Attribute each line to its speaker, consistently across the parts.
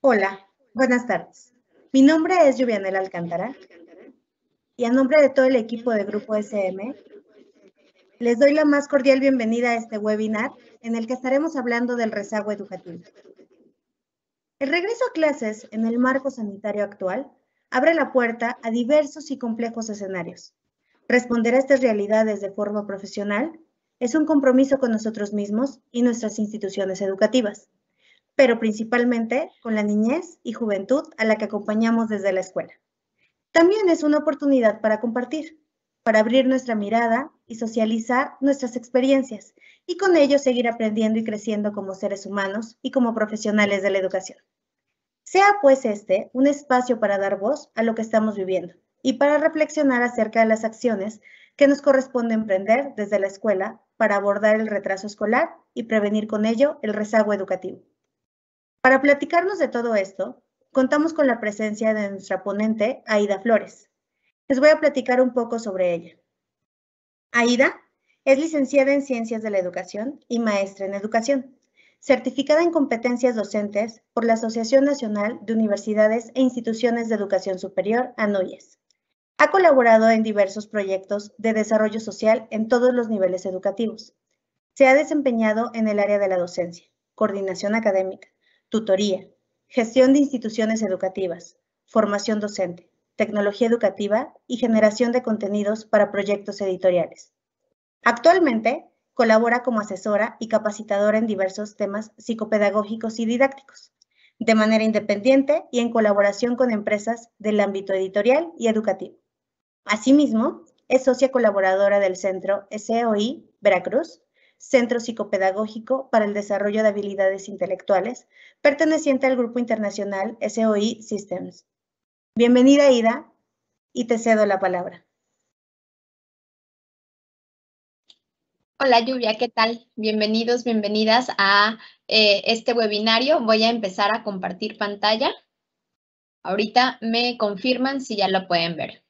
Speaker 1: Hola, buenas tardes. Mi nombre es Lluvianel Alcántara y a nombre de todo el equipo de Grupo SM, les doy la más cordial bienvenida a este webinar en el que estaremos hablando del rezago educativo. El regreso a clases en el marco sanitario actual abre la puerta a diversos y complejos escenarios. Responder a estas realidades de forma profesional es un compromiso con nosotros mismos y nuestras instituciones educativas pero principalmente con la niñez y juventud a la que acompañamos desde la escuela. También es una oportunidad para compartir, para abrir nuestra mirada y socializar nuestras experiencias y con ello seguir aprendiendo y creciendo como seres humanos y como profesionales de la educación. Sea pues este un espacio para dar voz a lo que estamos viviendo y para reflexionar acerca de las acciones que nos corresponde emprender desde la escuela para abordar el retraso escolar y prevenir con ello el rezago educativo. Para platicarnos de todo esto, contamos con la presencia de nuestra ponente, Aida Flores. Les voy a platicar un poco sobre ella. Aida es licenciada en Ciencias de la Educación y maestra en Educación, certificada en competencias docentes por la Asociación Nacional de Universidades e Instituciones de Educación Superior, ANUIES. Ha colaborado en diversos proyectos de desarrollo social en todos los niveles educativos. Se ha desempeñado en el área de la docencia, coordinación académica, tutoría, gestión de instituciones educativas, formación docente, tecnología educativa y generación de contenidos para proyectos editoriales. Actualmente, colabora como asesora y capacitadora en diversos temas psicopedagógicos y didácticos, de manera independiente y en colaboración con empresas del ámbito editorial y educativo. Asimismo, es socia colaboradora del Centro SOI Veracruz Centro Psicopedagógico para el Desarrollo de Habilidades Intelectuales, perteneciente al grupo internacional SOI Systems. Bienvenida, Ida, y te cedo la palabra.
Speaker 2: Hola Lluvia, ¿qué tal?
Speaker 3: Bienvenidos, bienvenidas a eh, este webinario. Voy a empezar a compartir pantalla. Ahorita me confirman si ya lo pueden ver.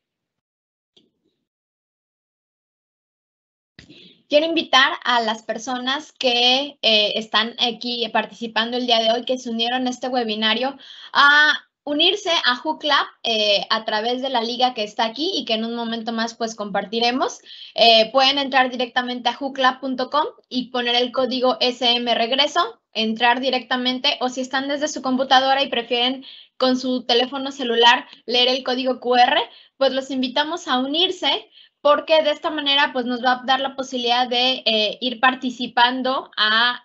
Speaker 3: Quiero invitar a las personas que eh, están aquí participando el día de hoy, que se unieron a este webinario, a unirse a HookLab eh, a través de la liga que está aquí y que en un momento más pues compartiremos. Eh, pueden entrar directamente a hooklab.com y poner el código SM regreso, entrar directamente o si están desde su computadora y prefieren con su teléfono celular leer el código QR, pues los invitamos a unirse porque de esta manera pues nos va a dar la posibilidad de eh, ir participando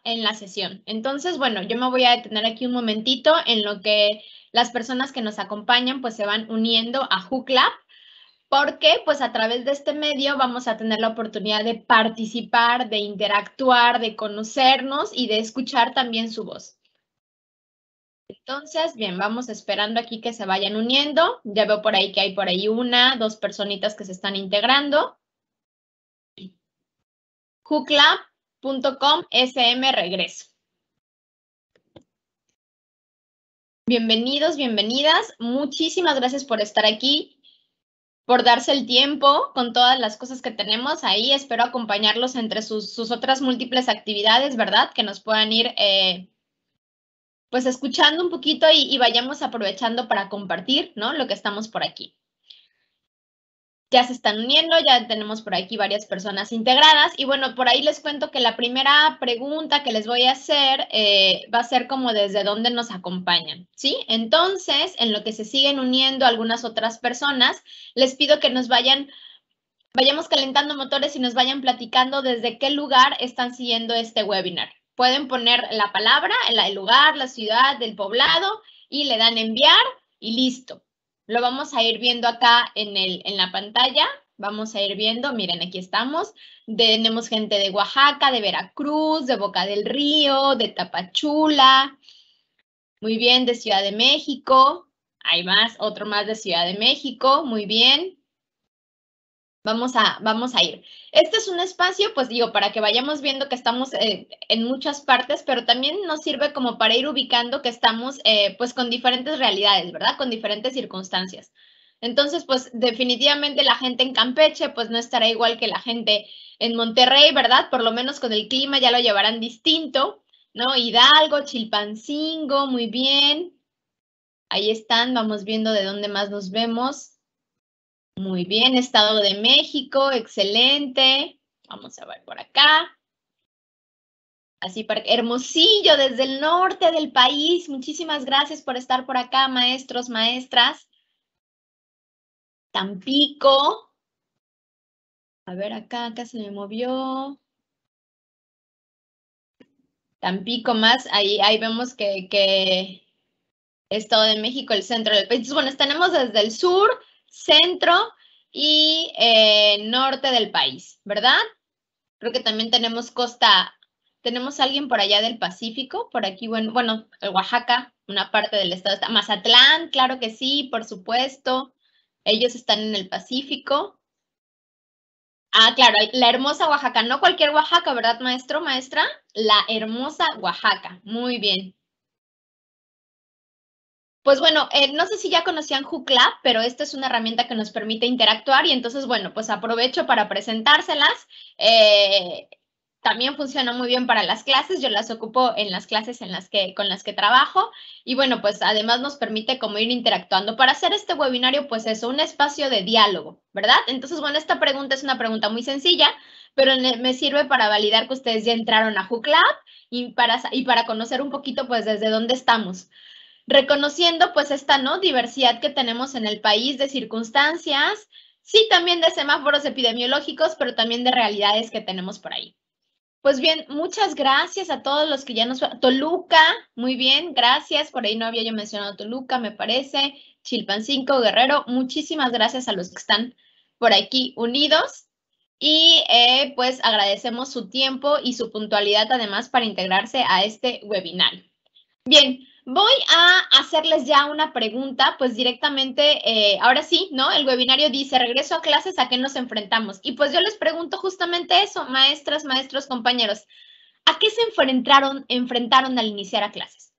Speaker 3: en la sesión. Entonces, bueno, yo me voy a detener aquí un momentito en lo que las personas que nos acompañan pues se van uniendo a JUCLA porque pues a través de este medio vamos a tener la oportunidad de participar, de interactuar, de conocernos y de escuchar también su voz. Entonces, bien, vamos esperando aquí que se vayan uniendo. Ya veo por ahí que hay por ahí una, dos personitas que se están integrando. Jucla.com
Speaker 2: SM Regreso.
Speaker 3: Bienvenidos, bienvenidas. Muchísimas gracias por estar aquí, por darse el tiempo con todas las cosas que tenemos ahí. Espero acompañarlos entre sus, otras múltiples actividades, ¿verdad? Que nos puedan ir eh, pues escuchando un poquito y, y, vayamos aprovechando para compartir, ¿no? Lo que estamos por aquí ya se están uniendo, ya tenemos por aquí varias personas integradas. Y bueno, por ahí les cuento que la primera pregunta que les voy a hacer eh, va a ser como desde dónde nos acompañan, ¿sí? Entonces, en lo que se siguen uniendo algunas otras personas, les pido que nos vayan vayamos calentando motores y nos vayan platicando desde qué lugar están siguiendo este webinar. Pueden poner la palabra, el lugar, la ciudad, el poblado y le dan enviar y listo. Lo vamos a ir viendo acá en, el, en la pantalla. Vamos a ir viendo, miren, aquí estamos. tenemos gente de Oaxaca, de Veracruz, de Boca del Río, de Tapachula. Muy bien, de Ciudad de México. Hay más, otro más de Ciudad de México. Muy bien. Vamos a, vamos a ir. Este es un espacio, pues digo, para que vayamos viendo que estamos eh, en muchas partes, pero también nos sirve como para ir ubicando que estamos eh, pues con diferentes realidades, ¿verdad? Con diferentes circunstancias. Entonces, pues definitivamente la gente en Campeche pues no estará igual que la gente en Monterrey, ¿verdad? Por lo menos con el clima ya lo llevarán distinto, ¿no? Hidalgo, Chilpancingo, muy bien. Ahí están, vamos viendo de dónde más nos vemos. Muy bien, Estado de México, excelente.
Speaker 2: Vamos a ver por
Speaker 3: acá. Así, para, Hermosillo, desde el norte del país. Muchísimas gracias por estar por acá, maestros, maestras. Tampico.
Speaker 2: A ver, acá, acá se me movió.
Speaker 3: Tampico más, ahí, ahí vemos que, que Estado de México, el centro del país. bueno, tenemos desde el sur, centro y eh, norte del país, ¿verdad? Creo que también tenemos costa, tenemos alguien por allá del Pacífico, por aquí, bueno, bueno, Oaxaca, una parte del estado está, Mazatlán, claro que sí, por supuesto, ellos están en el Pacífico. Ah, claro, la hermosa Oaxaca, no cualquier Oaxaca, ¿verdad, maestro, maestra? La hermosa Oaxaca, muy bien. Pues bueno, eh, no sé si ya conocían jucla, pero esta es una herramienta que nos permite interactuar y entonces, bueno, pues aprovecho para presentárselas. Eh, también funciona muy bien para las clases, yo las ocupo en las clases en las que, con las que trabajo y bueno, pues además nos permite como ir interactuando. Para hacer este webinario, pues eso, un espacio de diálogo, ¿verdad? Entonces, bueno, esta pregunta es una pregunta muy sencilla, pero me sirve para validar que ustedes ya entraron a jucla y para, y para conocer un poquito, pues, desde dónde estamos reconociendo pues esta no diversidad que tenemos en el país de circunstancias, sí también de semáforos epidemiológicos, pero también de realidades que tenemos por ahí. Pues bien, muchas gracias a todos los que ya nos... Toluca, muy bien, gracias. Por ahí no había yo mencionado Toluca, me parece. Chilpancinco, Guerrero, muchísimas gracias a los que están por aquí unidos. Y eh, pues agradecemos su tiempo y su puntualidad además para integrarse a este webinar. Bien, Voy a hacerles ya una pregunta, pues directamente, eh, ahora sí, ¿no? El webinario dice, regreso a clases, ¿a qué nos enfrentamos? Y pues yo les pregunto justamente eso, maestras, maestros, compañeros, ¿a qué se enfrentaron, enfrentaron al iniciar a clases?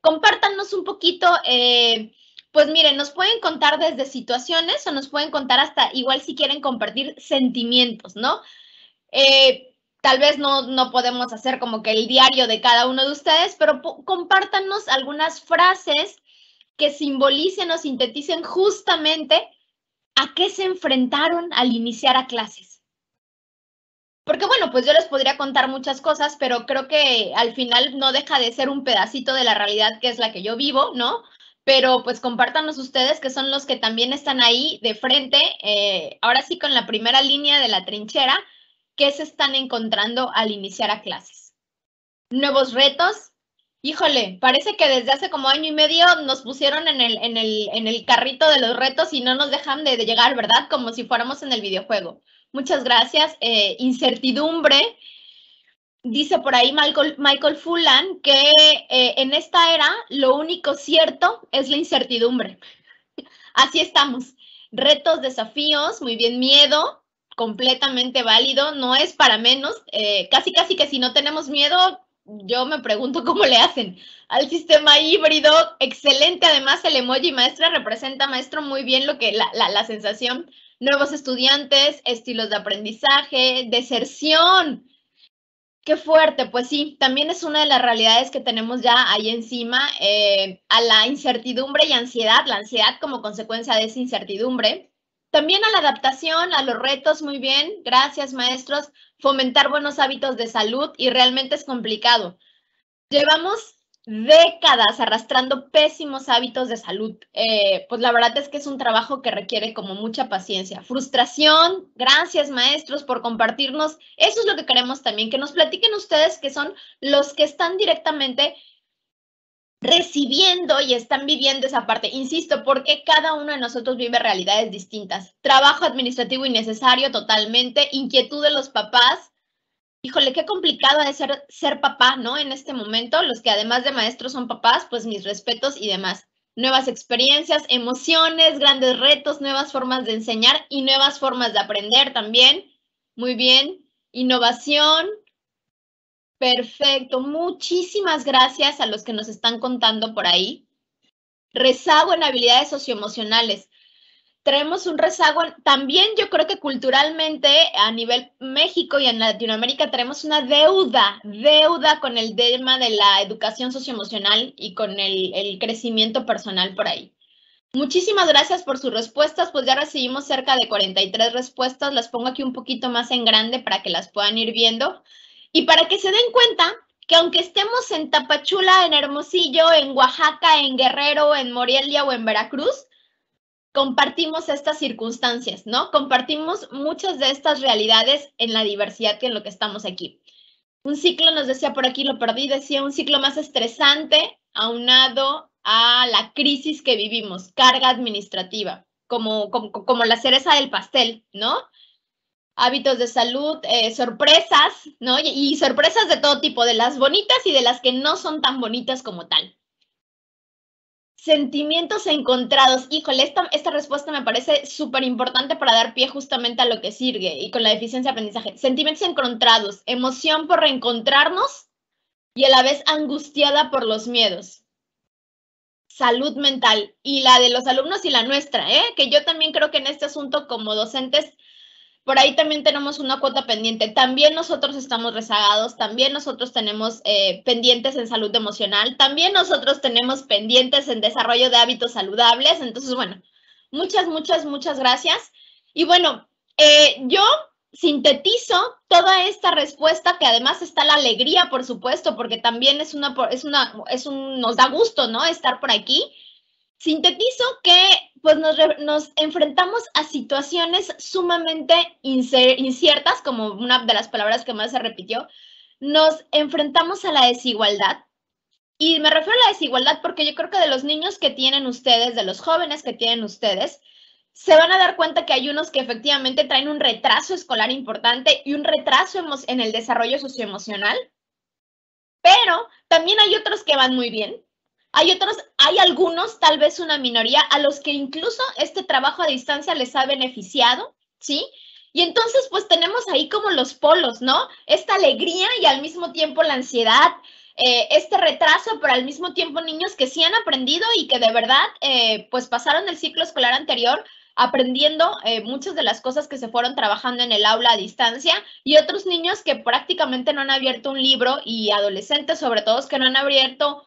Speaker 3: Compártanos un poquito, eh, pues miren, nos pueden contar desde situaciones o nos pueden contar hasta, igual si quieren compartir sentimientos, ¿no? Eh, Tal vez no, no podemos hacer como que el diario de cada uno de ustedes, pero compártanos algunas frases que simbolicen o sinteticen justamente a qué se enfrentaron al iniciar a clases. Porque bueno, pues yo les podría contar muchas cosas, pero creo que al final no deja de ser un pedacito de la realidad que es la que yo vivo, ¿no? Pero pues compártanos ustedes que son los que también están ahí de frente, eh, ahora sí con la primera línea de la trinchera, ¿Qué se están encontrando al iniciar a clases? ¿Nuevos retos? Híjole, parece que desde hace como año y medio nos pusieron en el, en el, en el carrito de los retos y no nos dejan de, llegar, ¿verdad? Como si fuéramos en el videojuego. Muchas gracias. Eh, incertidumbre. Dice por ahí Michael, Fulan que eh, en esta era lo único cierto es la incertidumbre. Así estamos. Retos, desafíos, muy bien, miedo, completamente válido, no es para menos. Eh, casi, casi que si no tenemos miedo, yo me pregunto cómo le hacen al sistema híbrido. Excelente, además el emoji maestra representa, maestro, muy bien lo que la, sensación. Nuevos estudiantes, estilos de aprendizaje, deserción. Qué fuerte, pues sí, también es una de las realidades que tenemos ya ahí encima, eh, a la incertidumbre y ansiedad, la ansiedad como consecuencia de esa incertidumbre, también a la adaptación, a los retos, muy bien, gracias maestros. Fomentar buenos hábitos de salud y realmente es complicado. Llevamos décadas arrastrando pésimos hábitos de salud. Eh, pues la verdad es que es un trabajo que requiere como mucha paciencia. Frustración, gracias maestros por compartirnos. Eso es lo que queremos también, que nos platiquen ustedes que son los que están directamente recibiendo y están viviendo esa parte. Insisto, porque cada uno de nosotros vive realidades distintas. Trabajo administrativo innecesario totalmente, inquietud de los papás. Híjole, qué complicado de ser, ser papá, ¿no? En este momento, los que además de maestros son papás, pues mis respetos y demás. Nuevas experiencias, emociones, grandes retos, nuevas formas de enseñar y nuevas formas de aprender también. Muy bien. Innovación, Perfecto, muchísimas gracias a los que nos están contando por ahí. Rezago en habilidades socioemocionales. Traemos un rezago, también yo creo que culturalmente a nivel México y en Latinoamérica tenemos una deuda, deuda con el tema de la educación socioemocional y con el, el crecimiento personal por ahí. Muchísimas gracias por sus respuestas, pues ya recibimos cerca de 43 respuestas, las pongo aquí un poquito más en grande para que las puedan ir viendo. Y para que se den cuenta que aunque estemos en Tapachula, en Hermosillo, en Oaxaca, en Guerrero, en Morelia o en Veracruz, compartimos estas circunstancias, ¿no? Compartimos muchas de estas realidades en la diversidad que en lo que estamos aquí. Un ciclo, nos decía por aquí, lo perdí, decía un ciclo más estresante aunado a la crisis que vivimos, carga administrativa, como, como, como la cereza del pastel, ¿no? hábitos de salud, eh, sorpresas, ¿no? Y, sorpresas de todo tipo, de las bonitas y de las que no son tan bonitas como tal. Sentimientos encontrados. Híjole, esta, esta respuesta me parece súper importante para dar pie justamente a lo que sirve y con la deficiencia de aprendizaje. Sentimientos encontrados, emoción por reencontrarnos y a la vez angustiada por los miedos salud mental y la de los alumnos y la nuestra, ¿eh? que yo también creo que en este asunto como docentes por ahí también tenemos una cuota pendiente. También nosotros estamos rezagados, también nosotros tenemos eh, pendientes en salud emocional, también nosotros tenemos pendientes en desarrollo de hábitos saludables. Entonces, bueno, muchas, muchas, muchas gracias. Y bueno, eh, yo sintetizo toda esta respuesta que además está la alegría, por supuesto, porque también es una, es una, es un, nos da gusto, ¿no? Estar por aquí. Sintetizo que pues nos, nos, enfrentamos a situaciones sumamente inciertas, como una de las palabras que más se repitió, nos enfrentamos a la desigualdad. Y me refiero a la desigualdad porque yo creo que de los niños que tienen ustedes, de los jóvenes que tienen ustedes, se van a dar cuenta que hay unos que efectivamente traen un retraso escolar importante y un retraso en el desarrollo socioemocional, pero también hay otros que van muy bien, hay otros, hay algunos, tal vez una minoría, a los que incluso este trabajo a distancia les ha beneficiado, ¿sí? Y entonces, pues tenemos ahí como los polos, ¿no? Esta alegría y al mismo tiempo la ansiedad, eh, este retraso, pero al mismo tiempo niños que sí han aprendido y que de verdad, eh, pues pasaron el ciclo escolar anterior aprendiendo eh, muchas de las cosas que se fueron trabajando en el aula a distancia y otros niños que prácticamente no han abierto un libro y adolescentes sobre todo que no han abierto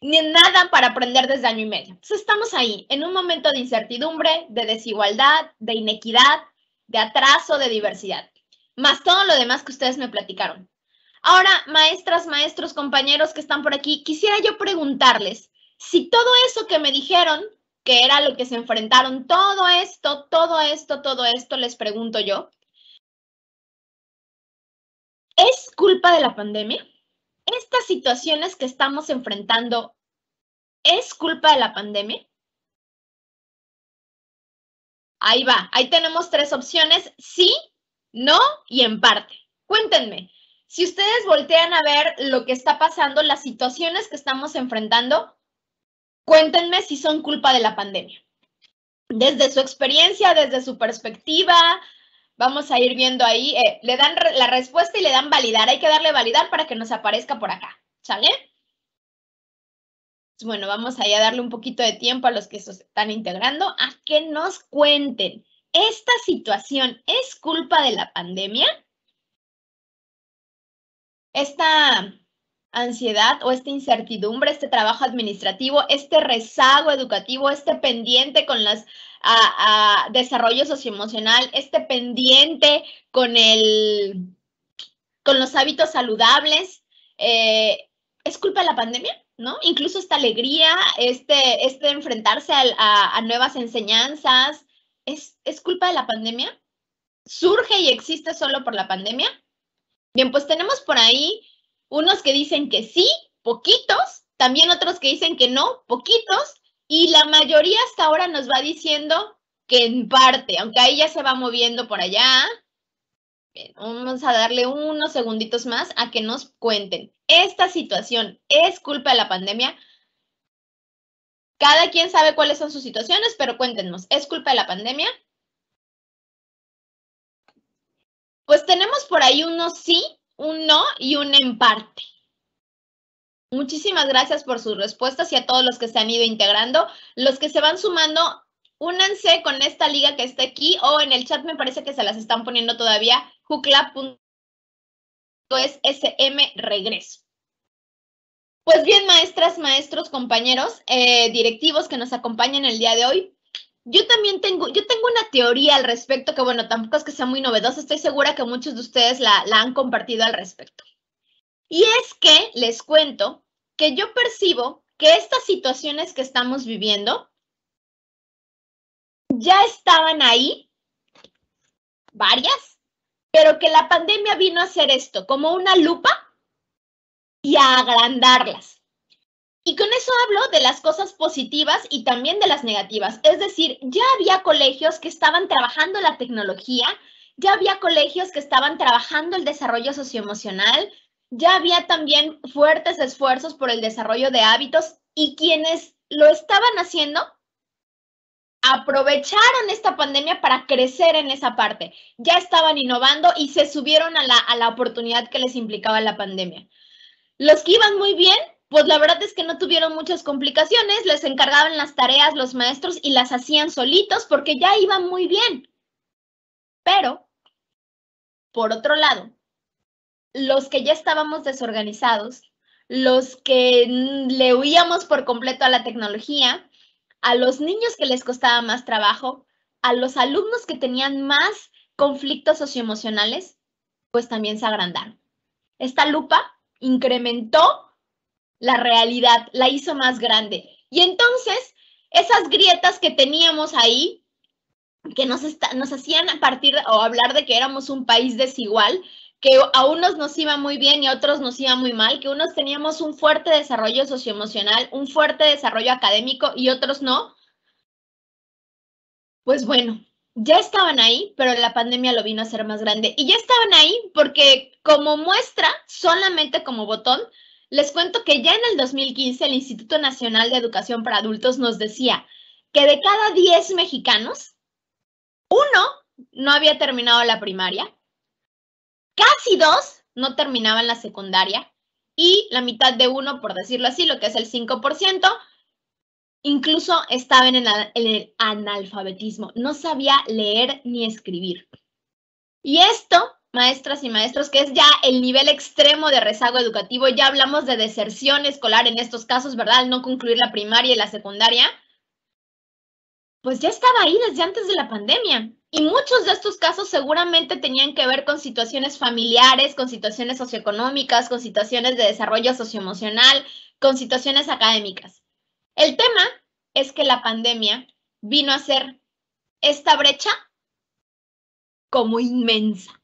Speaker 3: ni nada para aprender desde año y medio. estamos ahí, en un momento de incertidumbre, de desigualdad, de inequidad, de atraso, de diversidad, más todo lo demás que ustedes me platicaron. Ahora, maestras, maestros, compañeros que están por aquí, quisiera yo preguntarles si todo eso que me dijeron, que era lo que se enfrentaron, todo esto, todo esto, todo esto, les pregunto yo, ¿es culpa de la pandemia?
Speaker 2: estas situaciones que estamos enfrentando es culpa de la pandemia? Ahí va, ahí tenemos tres
Speaker 3: opciones, sí, no y en parte. Cuéntenme, si ustedes voltean a ver lo que está pasando, las situaciones que estamos enfrentando, cuéntenme si son culpa de la pandemia. Desde su experiencia, desde su perspectiva, Vamos a ir viendo ahí. Eh, le dan la respuesta y le dan validar. Hay que darle validar para que nos aparezca por acá. ¿Sale? Pues bueno, vamos a a darle un poquito de tiempo a los que se están integrando a que nos cuenten. ¿Esta situación es culpa de la pandemia? Esta ansiedad o esta incertidumbre, este trabajo administrativo, este rezago educativo, este pendiente con las a, desarrollo socioemocional, este pendiente con, el, con los hábitos saludables, eh, es culpa de la pandemia, ¿no? Incluso esta alegría, este, este enfrentarse a, nuevas enseñanzas, ¿es, ¿es culpa de la pandemia? ¿Surge y existe solo por la pandemia? Bien, pues tenemos por ahí unos que dicen que sí, poquitos, también otros que dicen que no, poquitos, y la mayoría hasta ahora nos va diciendo que en parte, aunque ahí ya se va moviendo por allá. Eh, vamos a darle unos segunditos más a que nos cuenten. ¿Esta situación es culpa de la pandemia? Cada quien sabe cuáles son sus situaciones, pero cuéntenos, ¿es culpa de la pandemia? Pues tenemos por ahí unos sí, un no y un en parte. Muchísimas gracias por sus respuestas y a todos los que se han ido integrando. Los que se van sumando, únanse con esta liga que está aquí o en el chat me parece que se las están poniendo todavía, es sm regreso. Pues bien, maestras, maestros, compañeros, eh, directivos que nos acompañan el día de hoy, yo también tengo, yo tengo una teoría al respecto que, bueno, tampoco es que sea muy novedosa, estoy segura que muchos de ustedes la, la han compartido al respecto. Y es que les cuento que yo percibo que estas situaciones que estamos viviendo ya estaban ahí, varias, pero que la pandemia vino a hacer esto, como una lupa y a agrandarlas. Y con eso hablo de las cosas positivas y también de las negativas. Es decir, ya había colegios que estaban trabajando la tecnología, ya había colegios que estaban trabajando el desarrollo socioemocional, ya había también fuertes esfuerzos por el desarrollo de hábitos y quienes lo estaban haciendo aprovecharon esta pandemia para crecer en esa parte. Ya estaban innovando y se subieron a la, oportunidad que les implicaba la pandemia. Los que iban muy bien pues la verdad es que no tuvieron muchas complicaciones, les encargaban las tareas los maestros y las hacían solitos porque ya iban muy bien. Pero, por otro lado, los que ya estábamos desorganizados, los que le huíamos por completo a la tecnología, a los niños que les costaba más trabajo, a los alumnos que tenían más conflictos socioemocionales, pues también se agrandaron. Esta lupa incrementó la realidad, la hizo más grande. Y entonces, esas grietas que teníamos ahí, que nos, nos hacían a partir o hablar de que éramos un país desigual, que a unos nos iba muy bien y a otros nos iba muy mal, que unos teníamos un fuerte desarrollo socioemocional, un fuerte desarrollo académico y otros no. Pues bueno, ya estaban ahí, pero la pandemia lo vino a hacer más grande. Y ya estaban ahí porque como muestra, solamente como botón, les cuento que ya en el 2015 el Instituto Nacional de Educación para Adultos nos decía que de cada 10 mexicanos, uno no había terminado la primaria, casi dos no terminaban la secundaria y la mitad de uno, por decirlo así, lo que es el 5%, incluso estaba en el, analfabetismo, no sabía leer ni escribir. Y esto maestras y maestros, que es ya el nivel extremo de rezago educativo. Ya hablamos de deserción escolar en estos casos, ¿verdad? Al no concluir la primaria y la secundaria. Pues ya estaba ahí desde antes de la pandemia. Y muchos de estos casos seguramente tenían que ver con situaciones familiares, con situaciones socioeconómicas, con situaciones de desarrollo socioemocional, con situaciones académicas. El tema es que la pandemia vino a hacer esta brecha como inmensa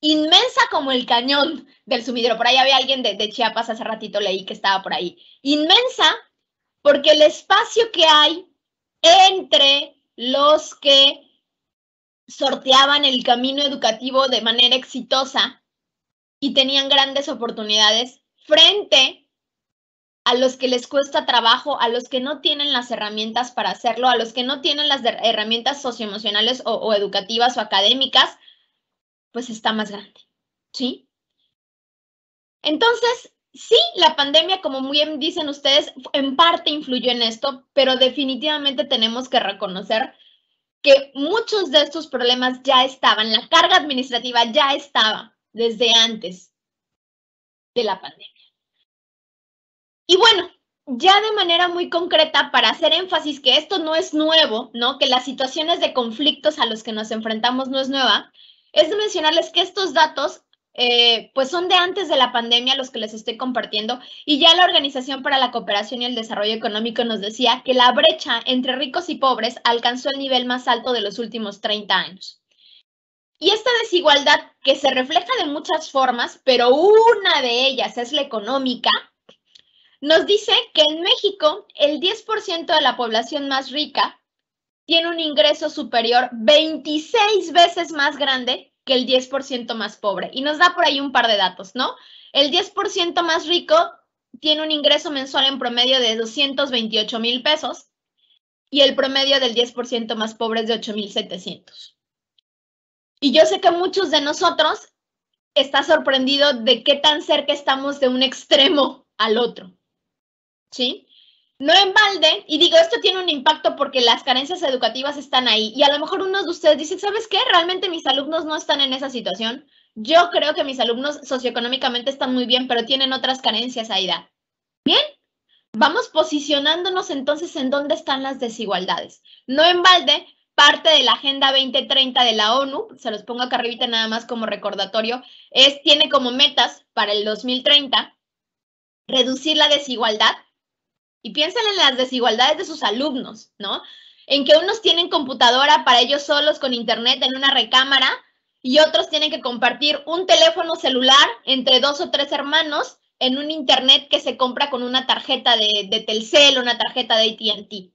Speaker 3: inmensa como el cañón del sumidero. Por ahí había alguien de, Chiapas, hace ratito leí que estaba por ahí. Inmensa porque el espacio que hay entre los que sorteaban el camino educativo de manera exitosa y tenían grandes oportunidades frente a los que les cuesta trabajo, a los que no tienen las herramientas para hacerlo, a los que no tienen las herramientas socioemocionales o educativas o académicas pues está más grande, ¿sí? Entonces, sí, la pandemia, como muy bien dicen ustedes, en parte influyó en esto, pero definitivamente tenemos que reconocer que muchos de estos problemas ya estaban, la carga administrativa ya estaba desde antes de la pandemia. Y bueno, ya de manera muy concreta, para hacer énfasis que esto no es nuevo, ¿no? Que las situaciones de conflictos a los que nos enfrentamos no es nueva, es de mencionarles que estos datos eh, pues son de antes de la pandemia los que les estoy compartiendo y ya la Organización para la Cooperación y el Desarrollo Económico nos decía que la brecha entre ricos y pobres alcanzó el nivel más alto de los últimos 30 años. Y esta desigualdad que se refleja de muchas formas, pero una de ellas es la económica, nos dice que en México el 10% de la población más rica tiene un ingreso superior 26 veces más grande que el 10% más pobre. Y nos da por ahí un par de datos, ¿no? El 10% más rico tiene un ingreso mensual en promedio de 228 mil pesos y el promedio del 10% más pobre es de 8.700. Y yo sé que muchos de nosotros está sorprendido de qué tan cerca estamos de un extremo al otro. ¿Sí? no en balde, y digo, esto tiene un impacto porque las carencias educativas están ahí, y a lo mejor unos de ustedes dice, ¿sabes qué? Realmente mis alumnos no están en esa situación. Yo creo que mis alumnos socioeconómicamente están muy bien, pero tienen otras carencias, ahí. Bien, vamos posicionándonos entonces en dónde están las desigualdades. No en balde, parte de la Agenda 2030 de la ONU, se los pongo acá arribita nada más como recordatorio, es, tiene como metas para el 2030 reducir la desigualdad y piensen en las desigualdades de sus alumnos, ¿no? En que unos tienen computadora para ellos solos con internet en una recámara y otros tienen que compartir un teléfono celular entre dos o tres hermanos en un internet que se compra con una tarjeta de, Telcel o una tarjeta de ATT.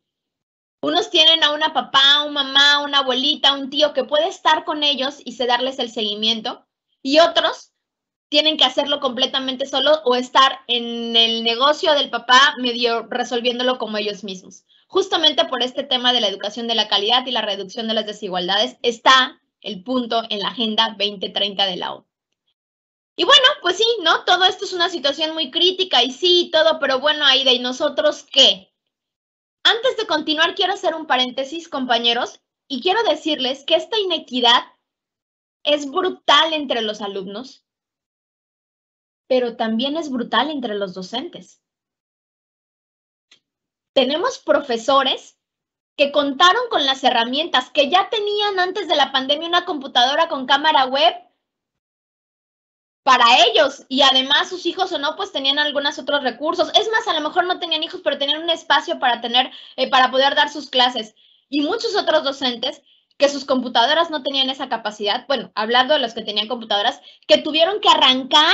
Speaker 3: Unos tienen a una papá, una mamá, una abuelita, un tío que puede estar con ellos y se darles el seguimiento. Y otros tienen que hacerlo completamente solo o estar en el negocio del papá medio resolviéndolo como ellos mismos. Justamente por este tema de la educación de la calidad y la reducción de las desigualdades está el punto en la Agenda 2030 de la ONU. Y bueno, pues sí, ¿no? Todo esto es una situación muy crítica y sí, todo, pero bueno, Aida, ¿y nosotros qué? Antes de continuar, quiero hacer un paréntesis, compañeros, y quiero decirles que esta inequidad es brutal entre los alumnos pero también es brutal entre los docentes. Tenemos profesores que contaron con las herramientas que ya tenían antes de la pandemia una computadora con cámara web para ellos y además sus hijos o no pues tenían algunos otros recursos. Es más, a lo mejor no tenían hijos, pero tenían un espacio para tener eh, para poder dar sus clases y muchos otros docentes que sus computadoras no tenían esa capacidad, bueno, hablando de los que tenían computadoras, que tuvieron que arrancar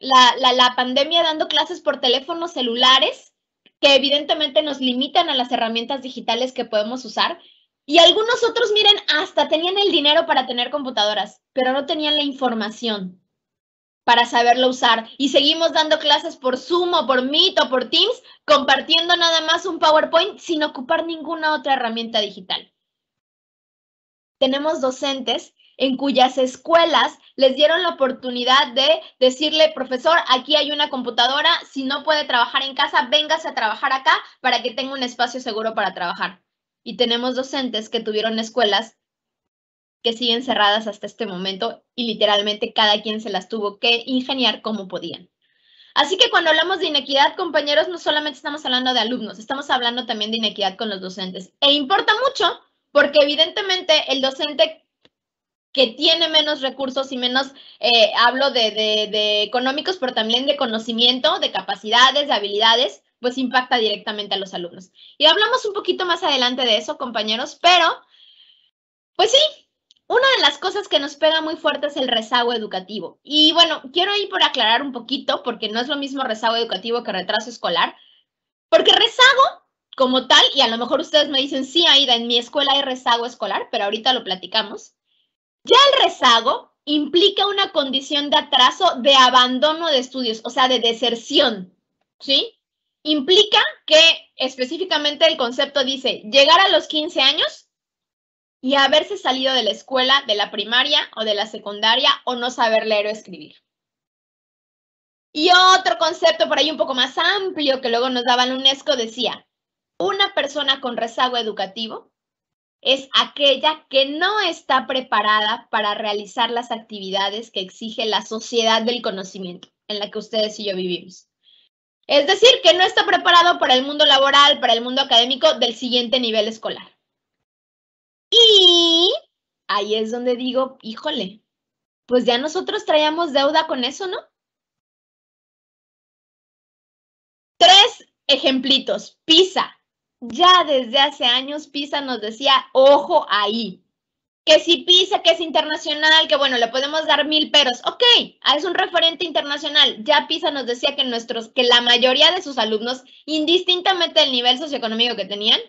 Speaker 3: la, pandemia dando clases por teléfonos celulares, que evidentemente nos limitan a las herramientas digitales que podemos usar. Y algunos otros, miren, hasta tenían el dinero para tener computadoras, pero no tenían la información para saberlo usar. Y seguimos dando clases por Zoom o por Meet o por Teams, compartiendo nada más un PowerPoint sin ocupar ninguna otra herramienta digital. Tenemos docentes en cuyas escuelas les dieron la oportunidad de decirle, profesor, aquí hay una computadora, si no puede trabajar en casa, véngase a trabajar acá para que tenga un espacio seguro para trabajar. Y tenemos docentes que tuvieron escuelas que siguen cerradas hasta este momento y literalmente cada quien se las tuvo que ingeniar como podían. Así que cuando hablamos de inequidad, compañeros, no solamente estamos hablando de alumnos, estamos hablando también de inequidad con los docentes. E importa mucho porque evidentemente el docente que tiene menos recursos y menos, eh, hablo de, de, económicos, pero también de conocimiento, de capacidades, de habilidades, pues impacta directamente a los alumnos. Y hablamos un poquito más adelante de eso, compañeros, pero, pues sí, una de las cosas que nos pega muy fuerte es el rezago educativo. Y bueno, quiero ir por aclarar un poquito, porque no es lo mismo rezago educativo que retraso escolar, porque rezago como tal, y a lo mejor ustedes me dicen, sí, Aida, en mi escuela hay rezago escolar, pero ahorita lo platicamos ya el rezago implica una condición de atraso, de abandono de estudios, o sea, de deserción, ¿sí? Implica que específicamente el concepto dice llegar a los 15 años y haberse salido de la escuela, de la primaria o de la secundaria o no saber leer o escribir. Y otro concepto por ahí un poco más amplio que luego nos daba la UNESCO decía, una persona con rezago educativo es aquella que no está preparada para realizar las actividades que exige la sociedad del conocimiento en la que ustedes y yo vivimos. Es decir, que no está preparado para el mundo laboral, para el mundo académico del siguiente nivel escolar. Y ahí es donde digo, híjole, pues ya nosotros traíamos deuda con eso, ¿no?
Speaker 2: Tres ejemplitos. PISA, ya
Speaker 3: desde hace años PISA nos decía, ojo ahí, que si PISA, que es internacional, que bueno, le podemos dar mil peros. Ok, ah, es un referente internacional. Ya PISA nos decía que nuestros, que la mayoría de sus alumnos, indistintamente del nivel socioeconómico que tenían,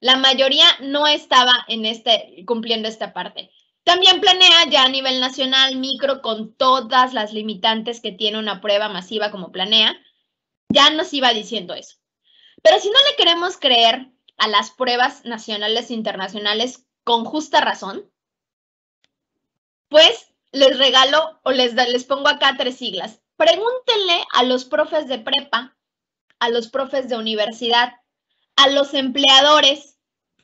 Speaker 3: la mayoría no estaba en este, cumpliendo esta parte. También planea ya a nivel nacional micro con todas las limitantes que tiene una prueba masiva como planea. Ya nos iba diciendo eso. Pero si no le queremos creer a las pruebas nacionales e internacionales con justa razón, pues les regalo o les, les pongo acá tres siglas. Pregúntenle a los profes de prepa, a los profes de universidad, a los empleadores,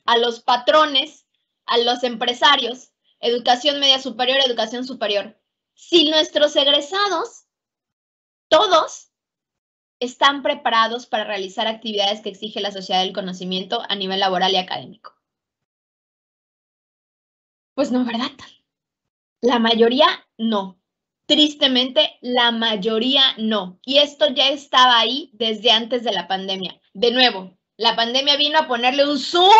Speaker 3: a los patrones, a los empresarios, educación media superior, educación superior. Si nuestros egresados, todos están preparados para realizar actividades que exige la sociedad del conocimiento a nivel laboral y académico? Pues no, ¿verdad? La mayoría no. Tristemente, la mayoría no. Y esto ya estaba ahí desde antes de la pandemia. De nuevo, la pandemia vino a ponerle un zoom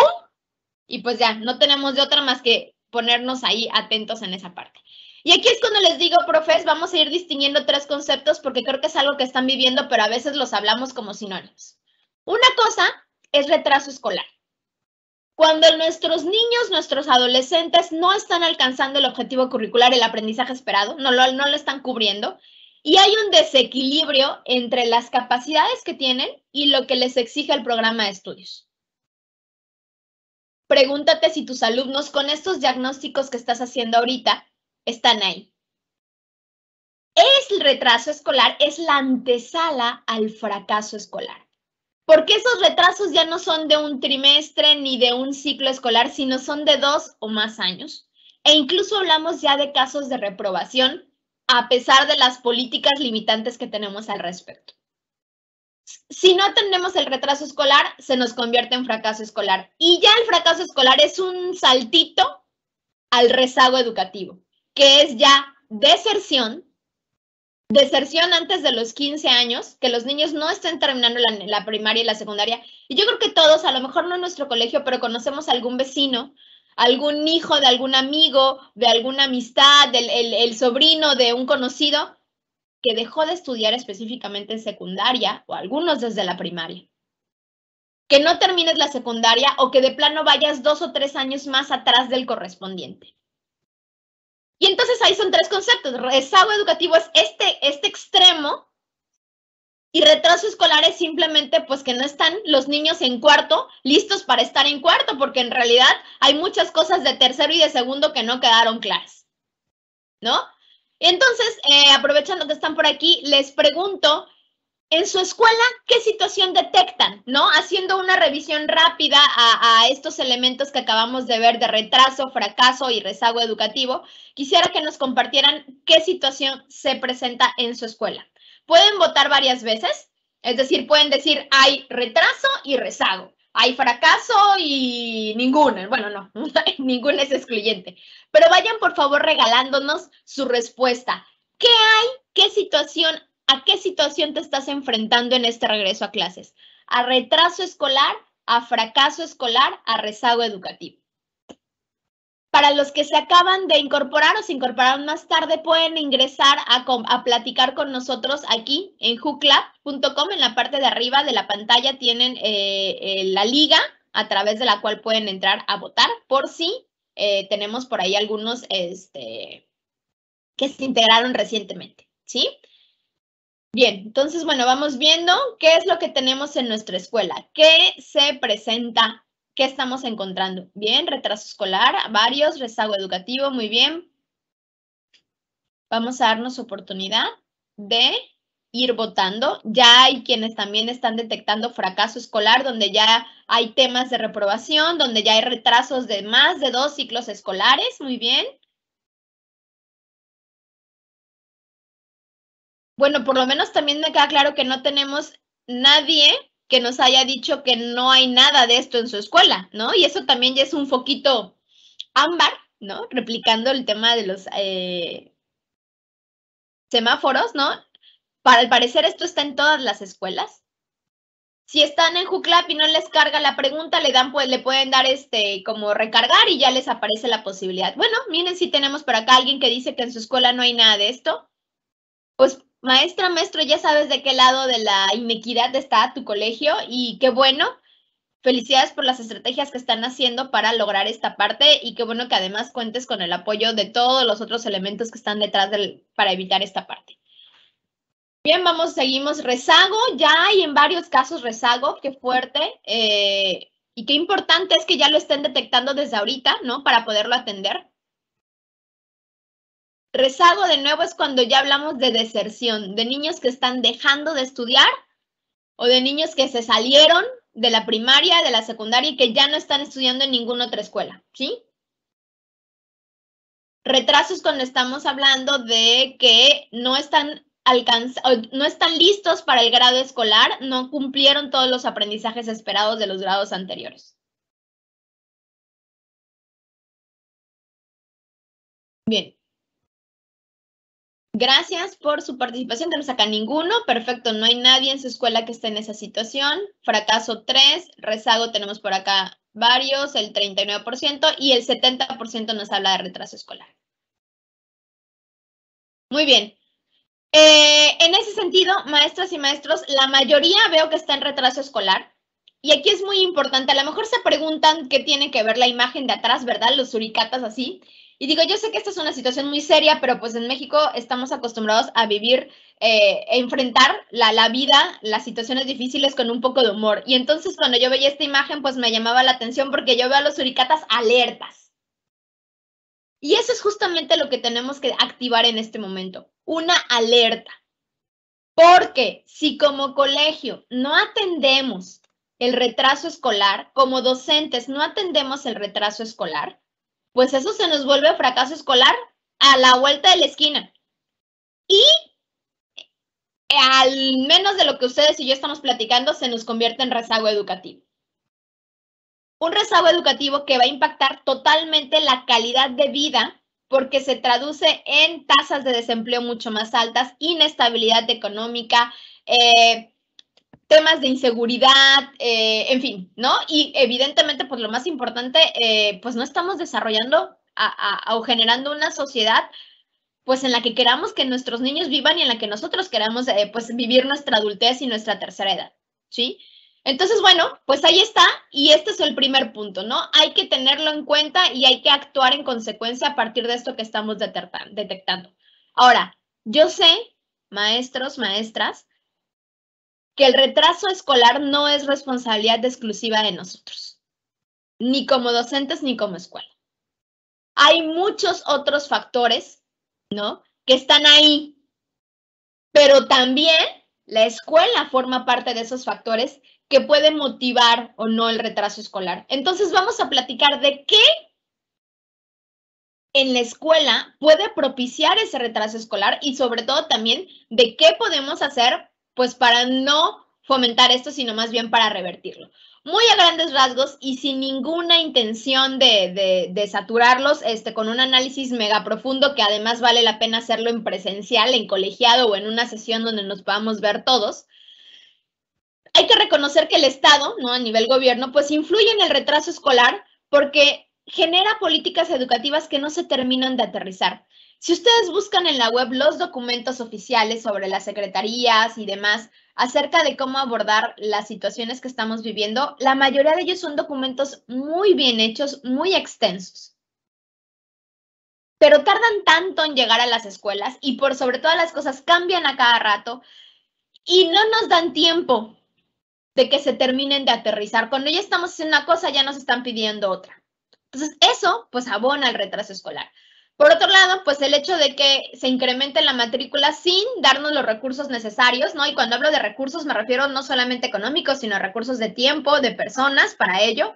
Speaker 3: y pues ya, no tenemos de otra más que ponernos ahí atentos en esa parte. Y aquí es cuando les digo, profes, vamos a ir distinguiendo tres conceptos porque creo que es algo que están viviendo, pero a veces los hablamos como sinónimos. Una cosa es retraso escolar. Cuando nuestros niños, nuestros adolescentes no están alcanzando el objetivo curricular, el aprendizaje esperado, no lo, no lo están cubriendo, y hay un desequilibrio entre las capacidades que tienen y lo que les exige el programa de estudios. Pregúntate si tus alumnos con estos diagnósticos que estás haciendo ahorita están ahí. El retraso escolar es la antesala al fracaso escolar. Porque esos retrasos ya no son de un trimestre ni de un ciclo escolar, sino son de dos o más años. E incluso hablamos ya de casos de reprobación, a pesar de las políticas limitantes que tenemos al respecto. Si no tenemos el retraso escolar, se nos convierte en fracaso escolar. Y ya el fracaso escolar es un saltito al rezago educativo que es ya deserción, deserción antes de los 15 años, que los niños no estén terminando la, primaria y la secundaria. Y yo creo que todos, a lo mejor no en nuestro colegio, pero conocemos algún vecino, algún hijo de algún amigo, de alguna amistad, del, el, el sobrino de un conocido que dejó de estudiar específicamente en secundaria o algunos desde la primaria. Que no termines la secundaria o que de plano vayas dos o tres años más atrás del correspondiente. Y entonces ahí son tres conceptos. Rezago educativo es este, este extremo y retraso escolar es simplemente pues que no están los niños en cuarto listos para estar en cuarto, porque en realidad hay muchas cosas de tercero y de segundo que no quedaron claras. ¿No? Entonces, eh, aprovechando que están por aquí, les pregunto en su escuela, ¿qué situación detectan? ¿No? Haciendo una revisión rápida a, estos elementos que acabamos de ver de retraso, fracaso y rezago educativo, quisiera que nos compartieran qué situación se presenta en su escuela. Pueden votar varias veces, es decir, pueden decir hay retraso y rezago, hay fracaso y ninguna, bueno, no, ninguna es excluyente, pero vayan por favor regalándonos su respuesta. ¿Qué hay? ¿Qué situación ¿A qué situación te estás enfrentando en este regreso a clases? ¿A retraso escolar, a fracaso escolar, a rezago educativo? Para los que se acaban de incorporar o se incorporaron más tarde, pueden ingresar a, platicar con nosotros aquí en jucla.com. En la parte de arriba de la pantalla tienen eh, eh, la liga a través de la cual pueden entrar a votar por si eh, tenemos por ahí algunos este, que se integraron recientemente. ¿Sí? Bien, entonces, bueno, vamos viendo qué es lo que tenemos en nuestra escuela, qué se presenta, qué estamos encontrando. Bien, retraso escolar, varios, rezago educativo, muy bien. Vamos a darnos oportunidad de ir votando. Ya hay quienes también están detectando fracaso escolar, donde ya hay temas de reprobación, donde ya hay retrasos de más de dos ciclos escolares, muy bien.
Speaker 2: bueno, por lo menos también me queda
Speaker 3: claro que no tenemos nadie que nos haya dicho que no hay nada de esto en su escuela, ¿no? Y eso también ya es un foquito ámbar, ¿no? Replicando el tema de los eh, semáforos, ¿no? Para al parecer esto está en todas las escuelas. Si están en Juclap y no les carga la pregunta, le dan pues le pueden dar este como recargar y ya les aparece la posibilidad. Bueno, miren si tenemos por acá alguien que dice que en su escuela no hay nada de esto. Pues Maestra, maestro, ya sabes de qué lado de la inequidad está tu colegio y qué bueno. Felicidades por las estrategias que están haciendo para lograr esta parte y qué bueno que además cuentes con el apoyo de todos los otros elementos que están detrás del, para evitar esta parte. Bien, vamos, seguimos. Rezago, ya hay en varios casos rezago, qué fuerte. Eh, y qué importante es que ya lo estén detectando desde ahorita, ¿no? Para poderlo atender. Rezago de nuevo es cuando ya hablamos de deserción, de niños que están dejando de estudiar o de niños que se salieron de la primaria, de la secundaria y que ya no están estudiando en ninguna otra escuela, ¿sí? Retrasos cuando estamos hablando de que no están no están listos para el grado escolar, no cumplieron todos los aprendizajes esperados de los grados anteriores.
Speaker 4: Bien, Gracias por su participación. ¿Tenemos acá ninguno. Perfecto,
Speaker 3: no hay nadie en su escuela que esté en esa situación. Fracaso 3, rezago tenemos por acá varios, el 39% y el 70% nos habla de retraso escolar. Muy bien. Eh, en ese sentido, maestras y maestros, la mayoría veo que está en retraso escolar. Y aquí es muy importante, a lo mejor se preguntan qué tiene que ver la imagen de atrás, ¿verdad? Los suricatas así. Y digo, yo sé que esta es una situación muy seria, pero pues en México estamos acostumbrados a vivir eh, enfrentar la, la vida, las situaciones difíciles con un poco de humor. Y entonces cuando yo veía esta imagen, pues me llamaba la atención porque yo veo a los suricatas alertas. Y eso es justamente lo que tenemos que activar en este momento, una alerta. Porque si como colegio no atendemos el retraso escolar, como docentes no atendemos el retraso escolar, pues eso se nos vuelve fracaso escolar a la vuelta de la esquina. Y eh, al menos de lo que ustedes y yo estamos platicando, se nos convierte en rezago educativo. Un rezago educativo que va a impactar totalmente la calidad de vida porque se traduce en tasas de desempleo mucho más altas, inestabilidad económica, eh, temas de inseguridad, eh, en fin, ¿no? Y evidentemente, pues lo más importante, eh, pues no estamos desarrollando o generando una sociedad pues en la que queramos que nuestros niños vivan y en la que nosotros queramos eh, pues vivir nuestra adultez y nuestra tercera edad, ¿sí? Entonces, bueno, pues ahí está y este es el primer punto, ¿no? Hay que tenerlo en cuenta y hay que actuar en consecuencia a partir de esto que estamos detectando. Ahora, yo sé, maestros, maestras, el retraso escolar no es responsabilidad exclusiva de nosotros, ni como docentes ni como escuela. Hay muchos otros factores, ¿no? Que están ahí, pero también la escuela forma parte de esos factores que pueden motivar o no el retraso escolar. Entonces vamos a platicar de qué en la escuela puede propiciar ese retraso escolar y sobre todo también de qué podemos hacer pues para no fomentar esto, sino más bien para revertirlo. Muy a grandes rasgos y sin ninguna intención de, de, saturarlos, este, con un análisis mega profundo que además vale la pena hacerlo en presencial, en colegiado o en una sesión donde nos podamos ver todos hay que reconocer que el Estado, ¿no? A nivel gobierno, pues influye en el retraso escolar porque genera políticas educativas que no se terminan de aterrizar. Si ustedes buscan en la web los documentos oficiales sobre las secretarías y demás acerca de cómo abordar las situaciones que estamos viviendo, la mayoría de ellos son documentos muy bien hechos, muy extensos. Pero tardan tanto en llegar a las escuelas y por sobre todas las cosas cambian a cada rato y no nos dan tiempo de que se terminen de aterrizar. Cuando ya estamos en una cosa, ya nos están pidiendo otra. Entonces, eso pues abona el retraso escolar. Por otro lado, pues el hecho de que se incremente la matrícula sin darnos los recursos necesarios, ¿no? Y cuando hablo de recursos me refiero no solamente económicos, sino recursos de tiempo, de personas para ello.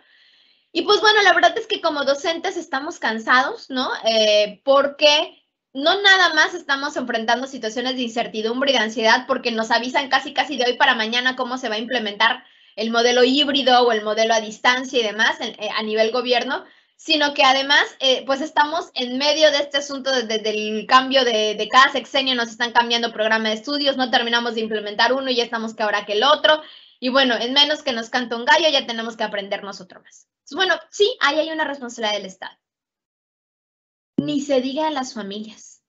Speaker 3: Y pues bueno, la verdad es que como docentes estamos cansados, ¿no? Eh, porque no nada más estamos enfrentando situaciones de incertidumbre y de ansiedad porque nos avisan casi casi de hoy para mañana cómo se va a implementar el modelo híbrido o el modelo a distancia y demás eh, a nivel gobierno, sino que además, eh, pues estamos en medio de este asunto desde el cambio de, de, cada sexenio, nos están cambiando programa de estudios, no terminamos de implementar uno y ya estamos que ahora que el otro. Y bueno, en menos que nos canta un gallo, ya tenemos que aprender nosotros más. Pues bueno, sí, ahí hay una responsabilidad del Estado. Ni se diga a las familias.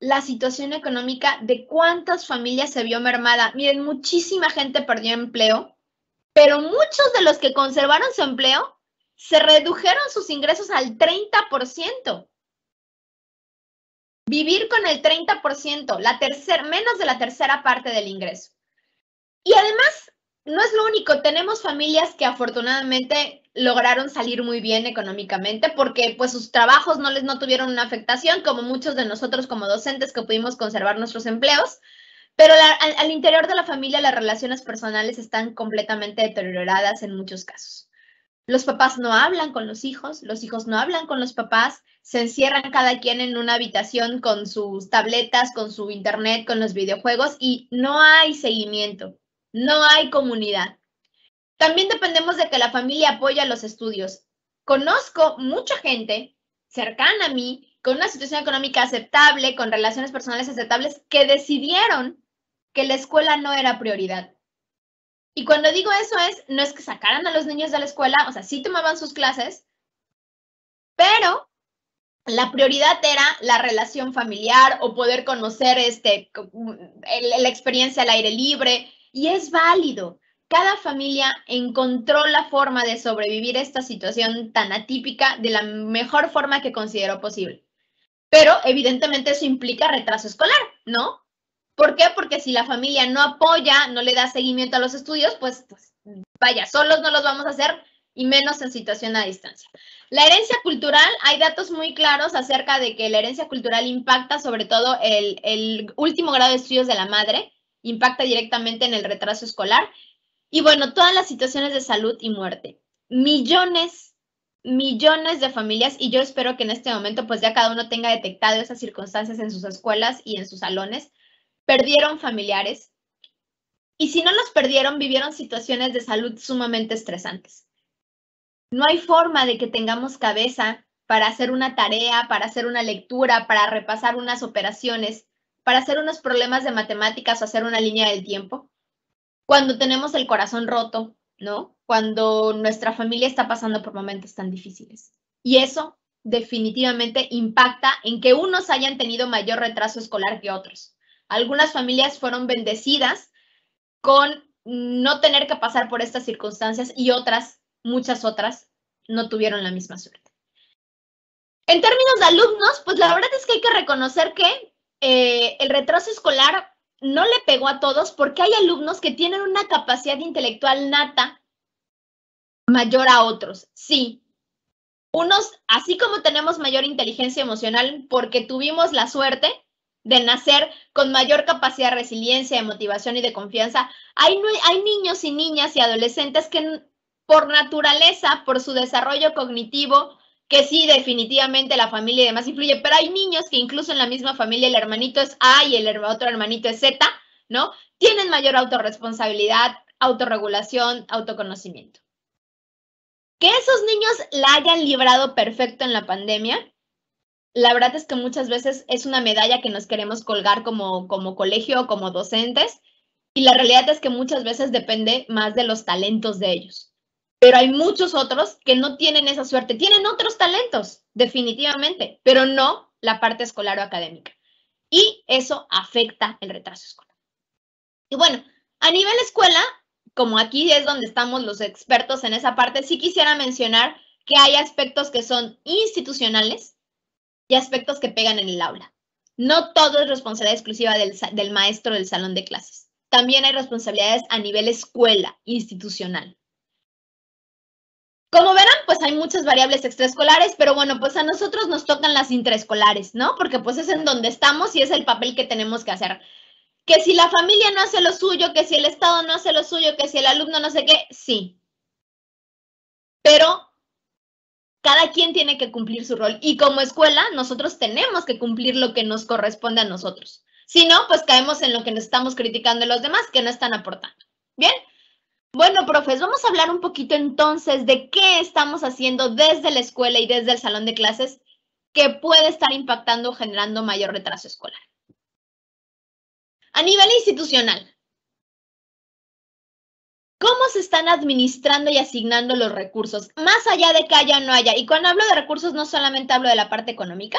Speaker 3: La situación económica de cuántas familias se vio mermada. Miren, muchísima gente perdió empleo, pero muchos de los que conservaron su empleo se redujeron sus ingresos al 30%. Vivir con el 30%, la menos de la tercera parte del ingreso. Y además, no es lo único, tenemos familias que afortunadamente lograron salir muy bien económicamente porque pues sus trabajos no les no tuvieron una afectación, como muchos de nosotros como docentes que pudimos conservar nuestros empleos, pero al interior de la familia las relaciones personales están completamente deterioradas en muchos casos. Los papás no hablan con los hijos, los hijos no hablan con los papás, se encierran cada quien en una habitación con sus tabletas, con su internet, con los videojuegos y no hay seguimiento, no hay comunidad. También dependemos de que la familia apoya los estudios. Conozco mucha gente cercana a mí, con una situación económica aceptable, con relaciones personales aceptables, que decidieron que la escuela no era prioridad. Y cuando digo eso es, no es que sacaran a los niños de la escuela, o sea, sí tomaban sus clases, pero la prioridad era la relación familiar o poder conocer este, mm, la experiencia al aire libre. Y es válido. Cada familia encontró la forma de sobrevivir a esta situación tan atípica de la mejor forma que consideró posible. Pero evidentemente eso implica retraso escolar, ¿no? ¿Por qué? Porque si la familia no apoya, no le da seguimiento a los estudios, pues, pues, vaya, solos no los vamos a hacer y menos en situación a distancia. La herencia cultural, hay datos muy claros acerca de que la herencia cultural impacta sobre todo el último grado de estudios de la madre, impacta directamente en el retraso escolar y bueno, todas las situaciones de salud y muerte. Millones, millones de familias y yo espero que en este momento pues ya cada uno tenga detectado esas circunstancias en sus escuelas y en sus salones perdieron familiares y si no los perdieron, vivieron situaciones de salud sumamente estresantes. No hay forma de que tengamos cabeza para hacer una tarea, para hacer una lectura, para repasar unas operaciones, para hacer unos problemas de matemáticas o hacer una línea del tiempo. Cuando tenemos el corazón roto, ¿no? Cuando nuestra familia está pasando por momentos tan difíciles. Y eso definitivamente impacta en que unos hayan tenido mayor retraso escolar que otros. Algunas familias fueron bendecidas con no tener que pasar por estas circunstancias y otras, muchas otras, no tuvieron la misma suerte. En términos de alumnos, pues la verdad es que hay que reconocer que eh, el retraso escolar no le pegó a todos porque hay alumnos que tienen una capacidad intelectual nata mayor a otros. Sí, unos, así como tenemos mayor inteligencia emocional porque tuvimos la suerte, de nacer con mayor capacidad de resiliencia, de motivación y de confianza. Hay, hay niños y niñas y adolescentes que por naturaleza, por su desarrollo cognitivo, que sí, definitivamente la familia y demás influye, pero hay niños que incluso en la misma familia el hermanito es A y el otro hermanito es Z, ¿no? Tienen mayor autorresponsabilidad, autorregulación, autoconocimiento. Que esos niños la hayan librado perfecto en la pandemia, la verdad es que muchas veces es una medalla que nos queremos colgar como, como colegio como docentes y la realidad es que muchas veces depende más de los talentos de ellos. Pero hay muchos otros que no tienen esa suerte, tienen otros talentos, definitivamente, pero no la parte escolar o académica. Y eso afecta el retraso escolar. Y bueno, a nivel escuela, como aquí es donde estamos los expertos en esa parte, sí quisiera mencionar que hay aspectos que son institucionales, y aspectos que pegan en el aula. No todo es responsabilidad exclusiva del, del maestro del salón de clases. También hay responsabilidades a nivel escuela, institucional. Como verán, pues hay muchas variables extraescolares, pero bueno, pues a nosotros nos tocan las intraescolares, ¿no? Porque pues es en donde estamos y es el papel que tenemos que hacer. Que si la familia no hace lo suyo, que si el Estado no hace lo suyo, que si el alumno no sé qué, sí. Pero cada quien tiene que cumplir su rol y como escuela nosotros tenemos que cumplir lo que nos corresponde a nosotros. Si no, pues caemos en lo que nos estamos criticando los demás que no están aportando. Bien. Bueno, profes, vamos a hablar un poquito entonces de qué estamos haciendo desde la escuela y desde el salón de clases que puede estar impactando o generando mayor retraso escolar. A nivel institucional, ¿Cómo se están administrando y asignando los recursos? Más allá de que haya o no haya. Y cuando hablo de recursos, no solamente hablo de la parte económica,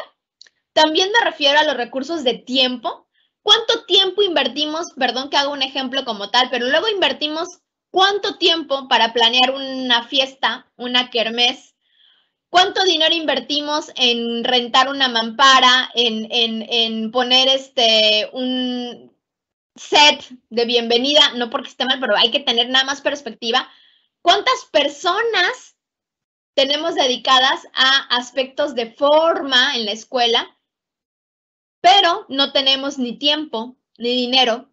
Speaker 3: también me refiero a los recursos de tiempo. ¿Cuánto tiempo invertimos? Perdón que hago un ejemplo como tal, pero luego invertimos cuánto tiempo para planear una fiesta, una kermés, cuánto dinero invertimos en rentar una mampara, en, en, en poner este, un, set de bienvenida, no porque esté mal, pero hay que tener nada más perspectiva. ¿Cuántas personas tenemos dedicadas a aspectos de forma en la escuela, pero no tenemos ni tiempo ni dinero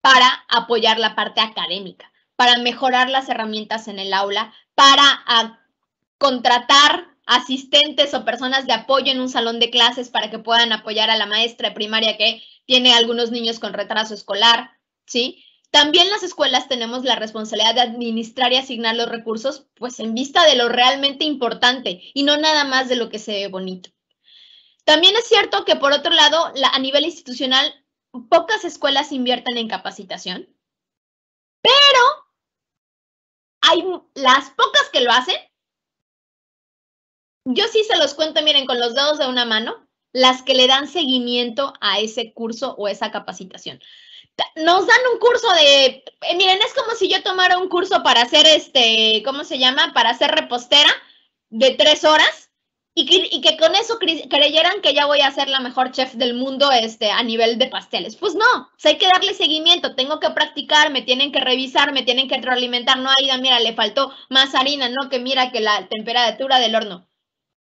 Speaker 3: para apoyar la parte académica, para mejorar las herramientas en el aula, para ah, contratar asistentes o personas de apoyo en un salón de clases para que puedan apoyar a la maestra de primaria que tiene algunos niños con retraso escolar, ¿sí? También las escuelas tenemos la responsabilidad de administrar y asignar los recursos, pues en vista de lo realmente importante y no nada más de lo que se ve bonito. También es cierto que, por otro lado, a nivel institucional, pocas escuelas invierten en capacitación, pero hay las pocas que lo hacen. Yo sí se los cuento, miren, con los dedos de una mano, las que le dan seguimiento a ese curso o esa capacitación. Nos dan un curso de, eh, miren, es como si yo tomara un curso para hacer este, ¿cómo se llama? Para hacer repostera de tres horas y que, con eso creyeran que ya voy a ser la mejor chef del mundo este, a nivel de pasteles. Pues no, hay que darle seguimiento, tengo que practicar, me tienen que revisar, me tienen que retroalimentar, No, Aida, mira, le faltó más harina, no, que mira que la temperatura del horno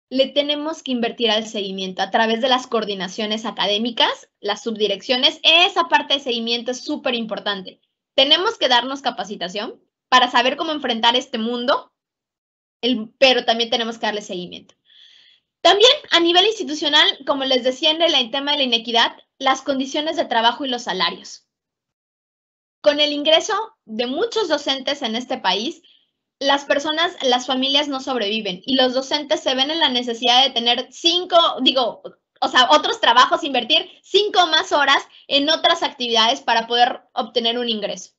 Speaker 3: le tenemos que invertir al seguimiento a través de las coordinaciones académicas, las subdirecciones. Esa parte de seguimiento es súper importante. Tenemos que darnos capacitación para saber cómo enfrentar este mundo, pero también tenemos que darle seguimiento. También a nivel institucional, como les decía en el tema de la inequidad, las condiciones de trabajo y los salarios. Con el ingreso de muchos docentes en este país, las personas, las familias no sobreviven y los docentes se ven en la necesidad de tener cinco, digo, o sea, otros trabajos, invertir cinco más horas en otras actividades para poder obtener un ingreso.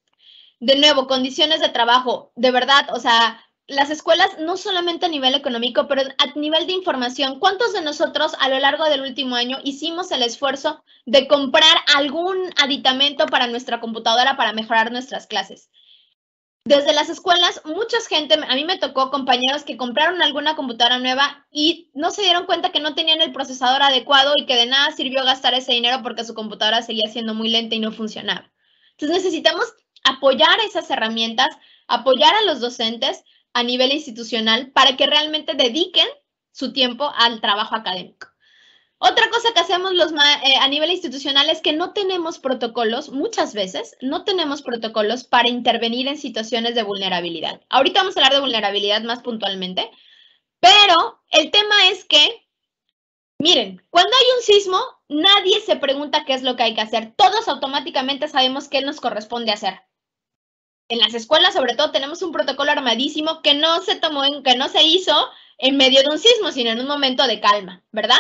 Speaker 3: De nuevo, condiciones de trabajo, de verdad, o sea, las escuelas no solamente a nivel económico, pero a nivel de información. ¿Cuántos de nosotros a lo largo del último año hicimos el esfuerzo de comprar algún aditamento para nuestra computadora para mejorar nuestras clases? Desde las escuelas, mucha gente, a mí me tocó compañeros que compraron alguna computadora nueva y no se dieron cuenta que no tenían el procesador adecuado y que de nada sirvió gastar ese dinero porque su computadora seguía siendo muy lenta y no funcionaba. Entonces necesitamos apoyar esas herramientas, apoyar a los docentes a nivel institucional para que realmente dediquen su tiempo al trabajo académico. Otra cosa que hacemos los eh, a nivel institucional es que no tenemos protocolos, muchas veces no tenemos protocolos para intervenir en situaciones de vulnerabilidad. Ahorita vamos a hablar de vulnerabilidad más puntualmente, pero el tema es que, miren, cuando hay un sismo, nadie se pregunta qué es lo que hay que hacer. Todos automáticamente sabemos qué nos corresponde hacer. En las escuelas, sobre todo, tenemos un protocolo armadísimo que no se tomó, en, que no se hizo en medio de un sismo, sino en un momento de calma, ¿verdad?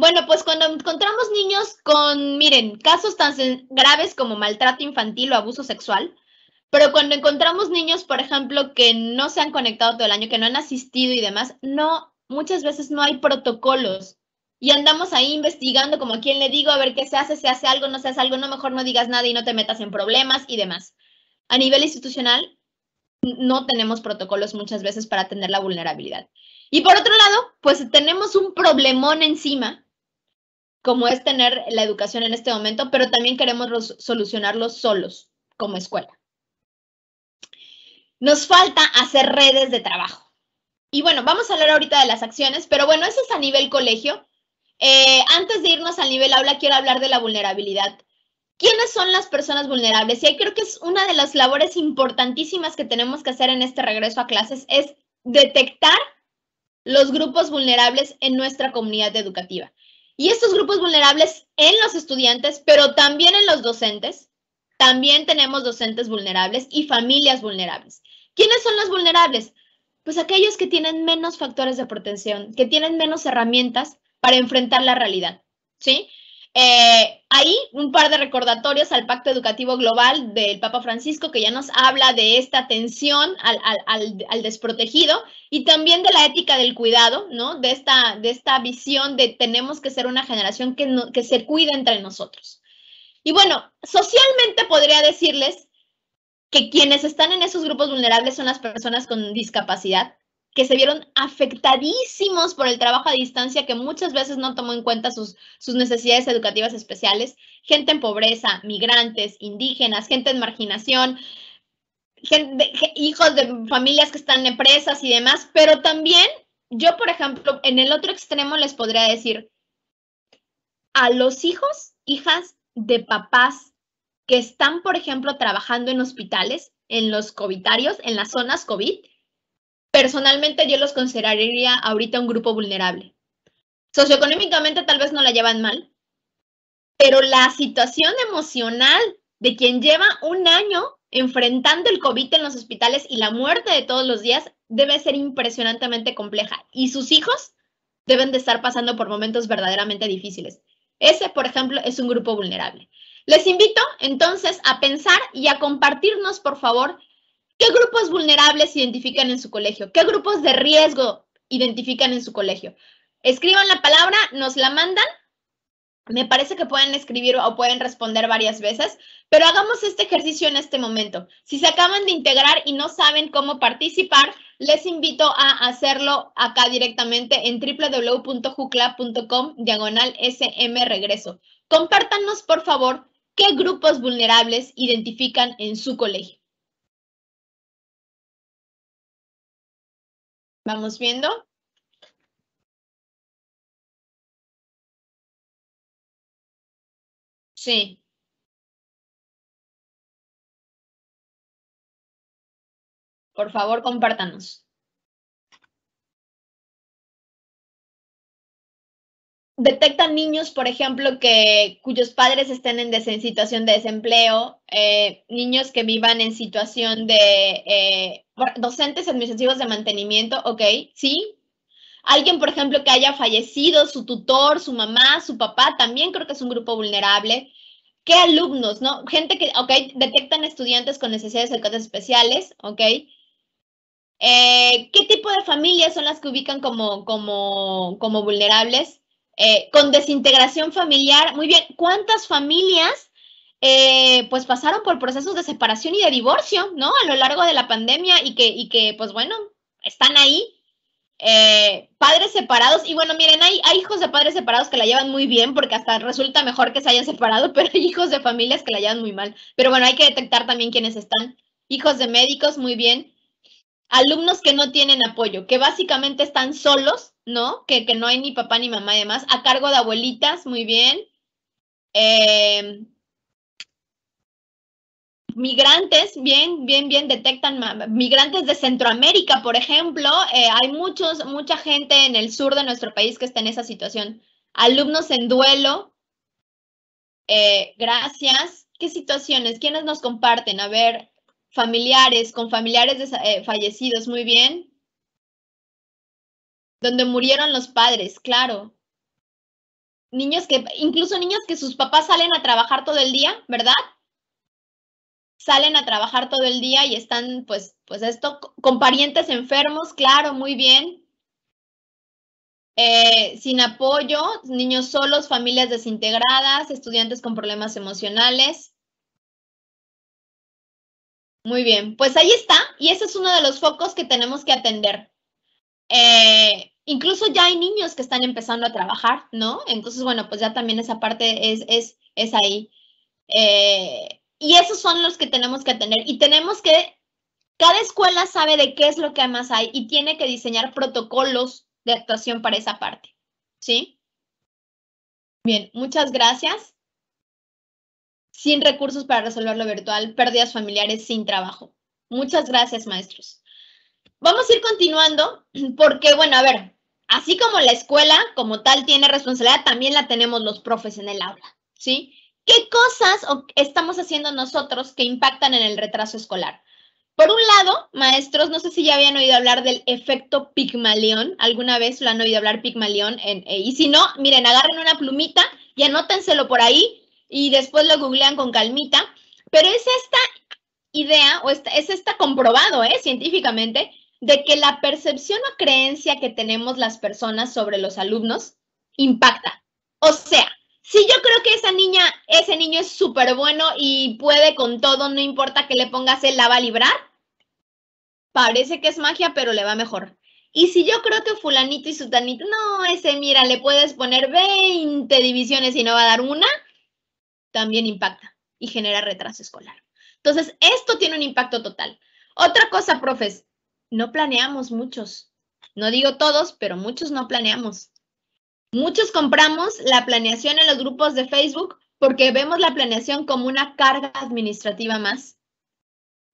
Speaker 3: Bueno, pues cuando encontramos niños con, miren, casos tan graves como maltrato infantil o abuso sexual, pero cuando encontramos niños, por ejemplo, que no se han conectado todo el año, que no han asistido y demás, no, muchas veces no hay protocolos. Y andamos ahí investigando como a quién le digo, a ver qué se hace, se hace algo, no se hace algo, no, mejor no digas nada y no te metas en problemas y demás. A nivel institucional, no tenemos protocolos muchas veces para atender la vulnerabilidad. Y por otro lado, pues tenemos un problemón encima como es tener la educación en este momento, pero también queremos solucionarlos solos como escuela. Nos falta hacer redes de trabajo. Y bueno, vamos a hablar ahorita de las acciones, pero bueno, eso es a nivel colegio. Eh, antes de irnos al nivel aula, quiero hablar de la vulnerabilidad. ¿Quiénes son las personas vulnerables? Y ahí creo que es una de las labores importantísimas que tenemos que hacer en este regreso a clases, es detectar los grupos vulnerables en nuestra comunidad educativa. Y estos grupos vulnerables en los estudiantes, pero también en los docentes, también tenemos docentes vulnerables y familias vulnerables. ¿Quiénes son los vulnerables? Pues aquellos que tienen menos factores de protección, que tienen menos herramientas para enfrentar la realidad, ¿sí? Eh, ahí un par de recordatorios al Pacto Educativo Global del Papa Francisco, que ya nos habla de esta atención al, desprotegido y también de la ética del cuidado, ¿no? De esta, de esta visión de tenemos que ser una generación que, que se cuida entre nosotros. Y bueno, socialmente podría decirles que quienes están en esos grupos vulnerables son las personas con discapacidad, que se vieron afectadísimos por el trabajo a distancia que muchas veces no tomó en cuenta sus, necesidades educativas especiales, gente en pobreza, migrantes, indígenas, gente en marginación, hijos de familias que están en presas y demás, pero también yo, por ejemplo, en el otro extremo les podría decir a los hijos, hijas de papás que están, por ejemplo, trabajando en hospitales, en los covitarios, en las zonas COVID, Personalmente yo los consideraría ahorita un grupo vulnerable. Socioeconómicamente tal vez no la llevan mal, pero la situación emocional de quien lleva un año enfrentando el COVID en los hospitales y la muerte de todos los días debe ser impresionantemente compleja y sus hijos deben de estar pasando por momentos verdaderamente difíciles. Ese, por ejemplo, es un grupo vulnerable. Les invito entonces a pensar y a compartirnos, por favor, ¿Qué grupos vulnerables identifican en su colegio? ¿Qué grupos de riesgo identifican en su colegio? Escriban la palabra, nos la mandan. Me parece que pueden escribir o pueden responder varias veces, pero hagamos este ejercicio en este momento. Si se acaban de integrar y no saben cómo participar, les invito a hacerlo acá directamente en www.jucla.com diagonal sm regreso. Compártanos, por favor, qué grupos vulnerables identifican
Speaker 4: en su colegio. ¿Vamos viendo? Sí. Por favor, compártanos. detectan
Speaker 3: niños, por ejemplo, que cuyos padres estén en, situación de desempleo, eh, niños que vivan en situación de eh, docentes administrativos de mantenimiento, ok, sí. Alguien, por ejemplo, que haya fallecido, su tutor, su mamá, su papá, también creo que es un grupo vulnerable. ¿Qué alumnos, no? Gente que, ok, detectan estudiantes con necesidades educativas especiales, ok. Eh, ¿Qué tipo de familias son las que ubican como, como, como vulnerables? Eh, con desintegración familiar. Muy bien, ¿cuántas familias eh, pues pasaron por procesos de separación y de divorcio, ¿no? A lo largo de la pandemia y que, y que pues bueno, están ahí. Eh, padres separados, y bueno, miren, hay hijos de padres separados que la llevan muy bien porque hasta resulta mejor que se hayan separado, pero hay hijos de familias que la llevan muy mal. Pero bueno, hay que detectar también quiénes están. Hijos de médicos, muy bien. Alumnos que no tienen apoyo, que básicamente están solos ¿no? Que, no hay ni papá ni mamá y demás, a cargo de abuelitas, muy bien. Eh, migrantes, bien, bien, bien detectan migrantes de Centroamérica, por ejemplo, eh, hay muchos, mucha gente en el sur de nuestro país que está en esa situación. Alumnos en duelo, eh, gracias. ¿Qué situaciones? ¿Quiénes nos comparten? A ver, familiares, con familiares fallecidos, muy bien donde murieron los padres, claro. Niños que, incluso niños que sus papás salen a trabajar todo el día, ¿verdad? Salen a trabajar todo el día y están, pues, pues esto, con parientes enfermos, claro, muy bien. Eh, sin apoyo, niños solos, familias desintegradas, estudiantes con problemas emocionales. Muy bien, pues ahí está, y ese es uno de los focos que tenemos que atender. Eh, incluso ya hay niños que están empezando a trabajar, ¿no? Entonces, bueno, pues ya también esa parte es, es, es ahí. Eh, y esos son los que tenemos que tener. Y tenemos que, cada escuela sabe de qué es lo que más hay y tiene que diseñar protocolos de actuación para esa parte, ¿sí? Bien, muchas gracias. Sin recursos para resolver lo virtual, pérdidas familiares sin trabajo. Muchas gracias, maestros. Vamos a ir continuando porque, bueno, a ver, así como la escuela como tal tiene responsabilidad, también la tenemos los profes en el aula, ¿sí? ¿Qué cosas estamos haciendo nosotros que impactan en el retraso escolar? Por un lado, maestros, no sé si ya habían oído hablar del efecto Pigmalión, alguna vez lo han oído hablar Pigmalión, eh, y si no, miren, agarren una plumita y anótenselo por ahí y después lo googlean con calmita, pero es esta idea, o es esta comprobado ¿eh? científicamente, de que la percepción o creencia que tenemos las personas sobre los alumnos impacta. O sea, si yo creo que esa niña, ese niño es súper bueno y puede con todo, no importa que le pongas, el la va a librar, parece que es magia, pero le va mejor. Y si yo creo que fulanito y sutanito, no, ese mira, le puedes poner 20 divisiones y no va a dar una, también impacta y genera retraso escolar. Entonces, esto tiene un impacto total. Otra cosa, profes, no planeamos muchos. No digo todos, pero muchos no planeamos. Muchos compramos la planeación en los grupos de Facebook porque vemos la planeación como una carga administrativa más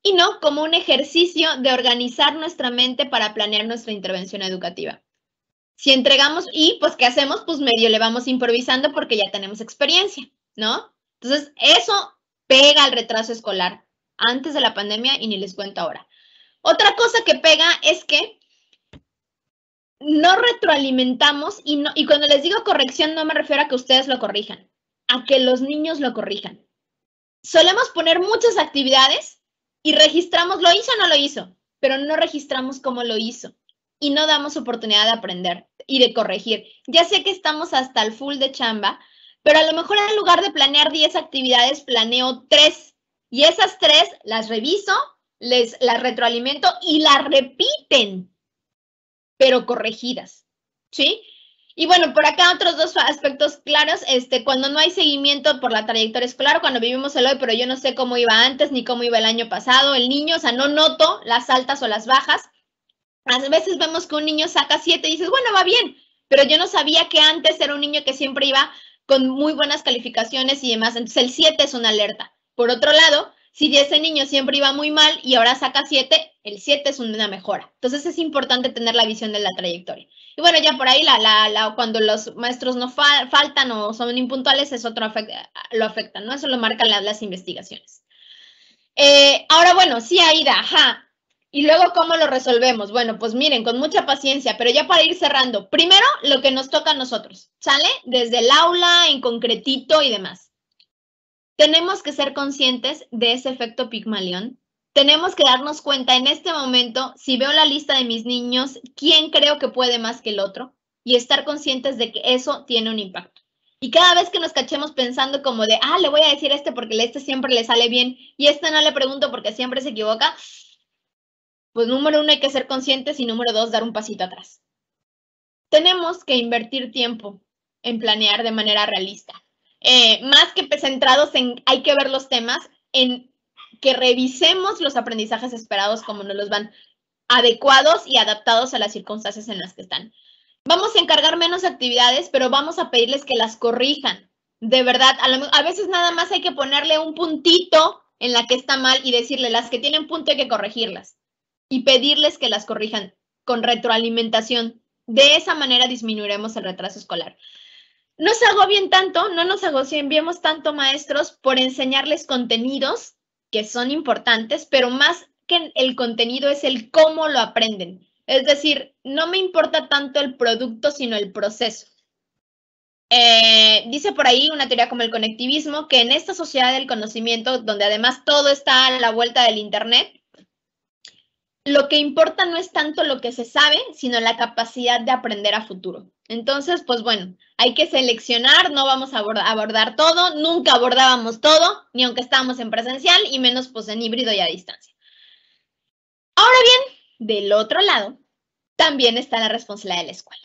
Speaker 3: y no como un ejercicio de organizar nuestra mente para planear nuestra intervención educativa. Si entregamos y pues qué hacemos, pues medio le vamos improvisando porque ya tenemos experiencia, ¿no? Entonces, eso pega al retraso escolar antes de la pandemia y ni les cuento ahora. Otra cosa que pega es que no retroalimentamos y, y cuando les digo corrección no me refiero a que ustedes lo corrijan, a que los niños lo corrijan. Solemos poner muchas actividades y registramos, lo hizo o no lo hizo, pero no registramos cómo lo hizo y no damos oportunidad de aprender y de corregir. Ya sé que estamos hasta el full de chamba, pero a lo mejor en lugar de planear 10 actividades, planeo 3 y esas 3 las reviso, les la retroalimento y la repiten, pero corregidas, ¿sí? Y bueno, por acá otros dos aspectos claros, este, cuando no hay seguimiento por la trayectoria escolar, cuando vivimos el hoy, pero yo no sé cómo iba antes ni cómo iba el año pasado, el niño, o sea, no noto las altas o las bajas. A veces vemos que un niño saca siete y dices, bueno, va bien, pero yo no sabía que antes era un niño que siempre iba con muy buenas calificaciones y demás. Entonces el 7 es una alerta. Por otro lado, si ese niño siempre iba muy mal y ahora saca siete, el siete es una mejora. Entonces es importante tener la visión de la trayectoria. Y bueno, ya por ahí, la, la, la cuando los maestros no faltan o son impuntuales, eso otro afecta, lo ¿no? Eso lo marcan las investigaciones. Eh, ahora, bueno, sí, Aida, ajá. Y luego, ¿cómo lo resolvemos? Bueno, pues miren, con mucha paciencia, pero ya para ir cerrando, primero lo que nos toca a nosotros, ¿sale? Desde el aula, en concretito y demás tenemos que ser conscientes de ese efecto Pigmalión. Tenemos que darnos cuenta en este momento, si veo la lista de mis niños, quién creo que puede más que el otro y estar conscientes de que eso tiene un impacto. Y cada vez que nos cachemos pensando como de, ah, le voy a decir este porque este siempre le sale bien y este no le pregunto porque siempre se equivoca, pues número uno hay que ser conscientes y número dos dar un pasito atrás. Tenemos que invertir tiempo en planear de manera realista eh, más que centrados en hay que ver los temas, en que revisemos los aprendizajes esperados como nos los van adecuados y adaptados a las circunstancias en las que están. Vamos a encargar menos actividades, pero vamos a pedirles que las corrijan. De verdad, a, a veces nada más hay que ponerle un puntito en la que está mal y decirle, las que tienen punto hay que corregirlas y pedirles que las corrijan con retroalimentación. De esa manera disminuiremos el retraso escolar. No se agobien tanto, no nos enviamos tanto maestros por enseñarles contenidos que son importantes, pero más que el contenido es el cómo lo aprenden. Es decir, no me importa tanto el producto, sino el proceso. Eh, dice por ahí una teoría como el conectivismo que en esta sociedad del conocimiento, donde además todo está a la vuelta del Internet, lo que importa no es tanto lo que se sabe, sino la capacidad de aprender a futuro. Entonces, pues bueno, hay que seleccionar, no vamos a abordar, todo, nunca abordábamos todo, ni aunque estábamos en presencial y menos pues en híbrido y a distancia. Ahora bien, del otro lado, también está la responsabilidad de la escuela.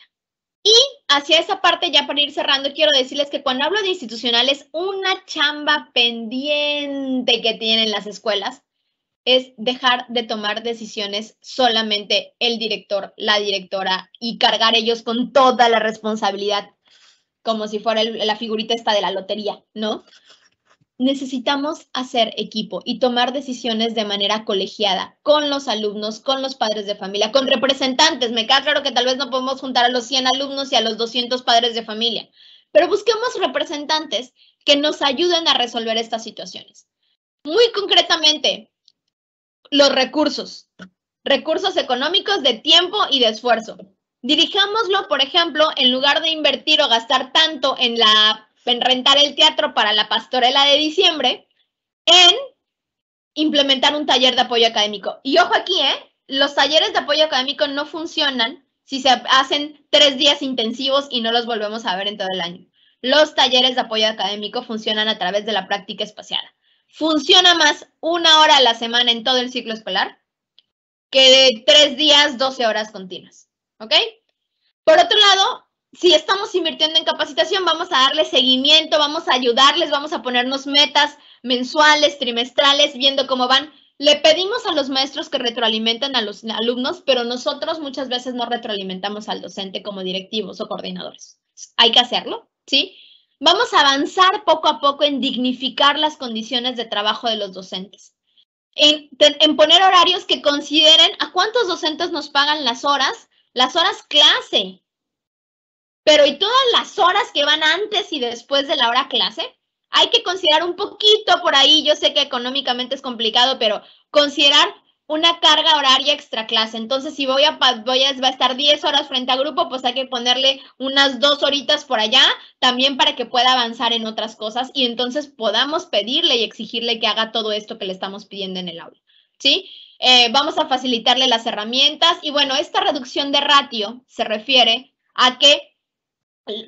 Speaker 3: Y hacia esa parte, ya para ir cerrando, quiero decirles que cuando hablo de institucionales, una chamba pendiente que tienen las escuelas es dejar de tomar decisiones solamente el director, la directora y cargar ellos con toda la responsabilidad, como si fuera la figurita esta de la lotería, ¿no? Necesitamos hacer equipo y tomar decisiones de manera colegiada con los alumnos, con los padres de familia, con representantes. Me queda claro que tal vez no podemos juntar a los 100 alumnos y a los 200 padres de familia, pero busquemos representantes que nos ayuden a resolver estas situaciones. Muy concretamente, los recursos, recursos económicos de tiempo y de esfuerzo. Dirijámoslo, por ejemplo, en lugar de invertir o gastar tanto en, la, en rentar el teatro para la pastorela de diciembre, en implementar un taller de apoyo académico. Y ojo aquí, ¿eh? Los talleres de apoyo académico no funcionan si se hacen tres días intensivos y no los volvemos a ver en todo el año. Los talleres de apoyo académico funcionan a través de la práctica espaciada funciona más una hora a la semana en todo el ciclo escolar que de tres días, 12 horas continuas. ¿Ok? Por otro lado, si estamos invirtiendo en capacitación, vamos a darle seguimiento, vamos a ayudarles, vamos a ponernos metas mensuales, trimestrales, viendo cómo van. Le pedimos a los maestros que retroalimenten a los alumnos, pero nosotros muchas veces no retroalimentamos al docente como directivos o coordinadores. Hay que hacerlo, ¿sí? Vamos a avanzar poco a poco en dignificar las condiciones de trabajo de los docentes, en, poner horarios que consideren a cuántos docentes nos pagan las horas, las horas clase, pero y todas las horas que van antes y después de la hora clase, hay que considerar un poquito por ahí, yo sé que económicamente es complicado, pero considerar una carga horaria extra clase. Entonces, si voy a, voy va a estar 10 horas frente a grupo, pues hay que ponerle unas dos horitas por allá también para que pueda avanzar en otras cosas y entonces podamos pedirle y exigirle que haga todo esto que le estamos pidiendo en el aula. ¿Sí? Eh, vamos a facilitarle las herramientas y bueno, esta reducción de ratio se refiere a que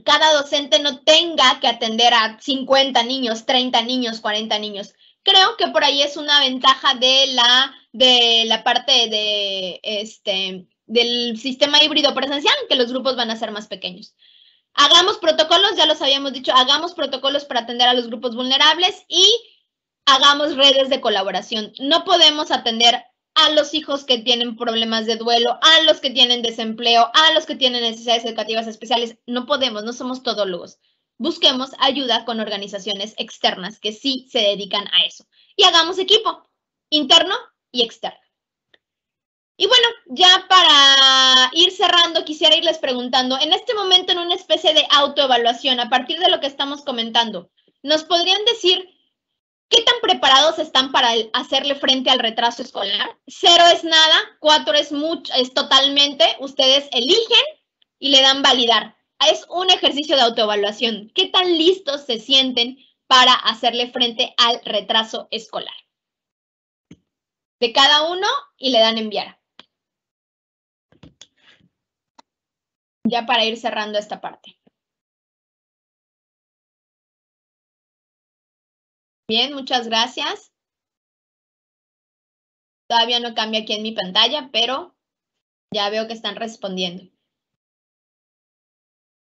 Speaker 3: cada docente no tenga que atender a 50 niños, 30 niños, 40 niños, creo que por ahí es una ventaja de la, de la parte de, este, del sistema híbrido presencial, que los grupos van a ser más pequeños. Hagamos protocolos, ya los habíamos dicho, hagamos protocolos para atender a los grupos vulnerables y hagamos redes de colaboración. No podemos atender a los hijos que tienen problemas de duelo, a los que tienen desempleo, a los que tienen necesidades educativas especiales. No podemos, no somos todólogos busquemos ayuda con organizaciones externas que sí se dedican a eso. Y hagamos equipo, interno y externo. Y bueno, ya para ir cerrando, quisiera irles preguntando, en este momento en una especie de autoevaluación, a partir de lo que estamos comentando, ¿nos podrían decir qué tan preparados están para hacerle frente al retraso escolar? Cero es nada, cuatro es es totalmente, ustedes eligen y le dan validar es un ejercicio de autoevaluación. ¿Qué tan listos se sienten para hacerle frente al retraso escolar? De cada uno y le dan enviar.
Speaker 4: Ya para ir cerrando esta parte. Bien, muchas gracias.
Speaker 2: Todavía no cambia aquí en mi pantalla, pero ya veo que están respondiendo.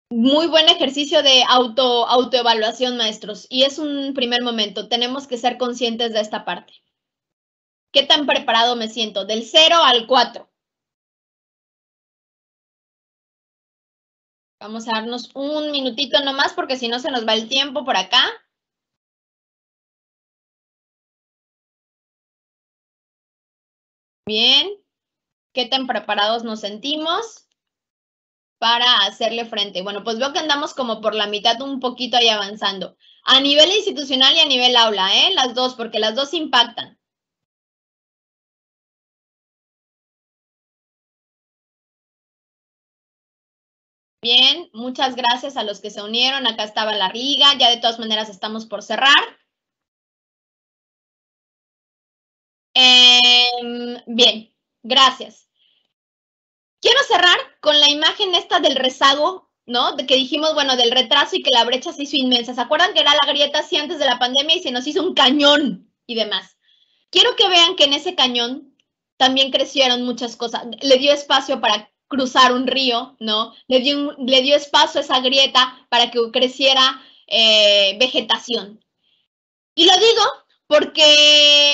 Speaker 3: Muy buen ejercicio de auto, autoevaluación, maestros. Y es un primer momento. Tenemos que ser conscientes de esta parte. ¿Qué tan preparado me siento? Del 0 al 4.
Speaker 4: Vamos a darnos un minutito nomás porque si no se nos va el tiempo por acá. Bien. ¿Qué tan preparados nos sentimos?
Speaker 3: para hacerle frente? Bueno, pues veo que andamos como por la mitad, un poquito ahí
Speaker 4: avanzando. A nivel institucional y a nivel aula, ¿eh? Las dos, porque las dos impactan. Bien, muchas gracias a los que se unieron. Acá estaba la riga.
Speaker 2: Ya de todas maneras estamos por cerrar.
Speaker 3: Em, bien, gracias. Quiero cerrar con la imagen esta del rezago, ¿no? De que dijimos, bueno, del retraso y que la brecha se hizo inmensa. ¿Se acuerdan que era la grieta así antes de la pandemia y se nos hizo un cañón y demás? Quiero que vean que en ese cañón también crecieron muchas cosas. Le dio espacio para cruzar un río, ¿no? Le dio, le dio espacio a esa grieta para que creciera eh, vegetación. Y lo digo porque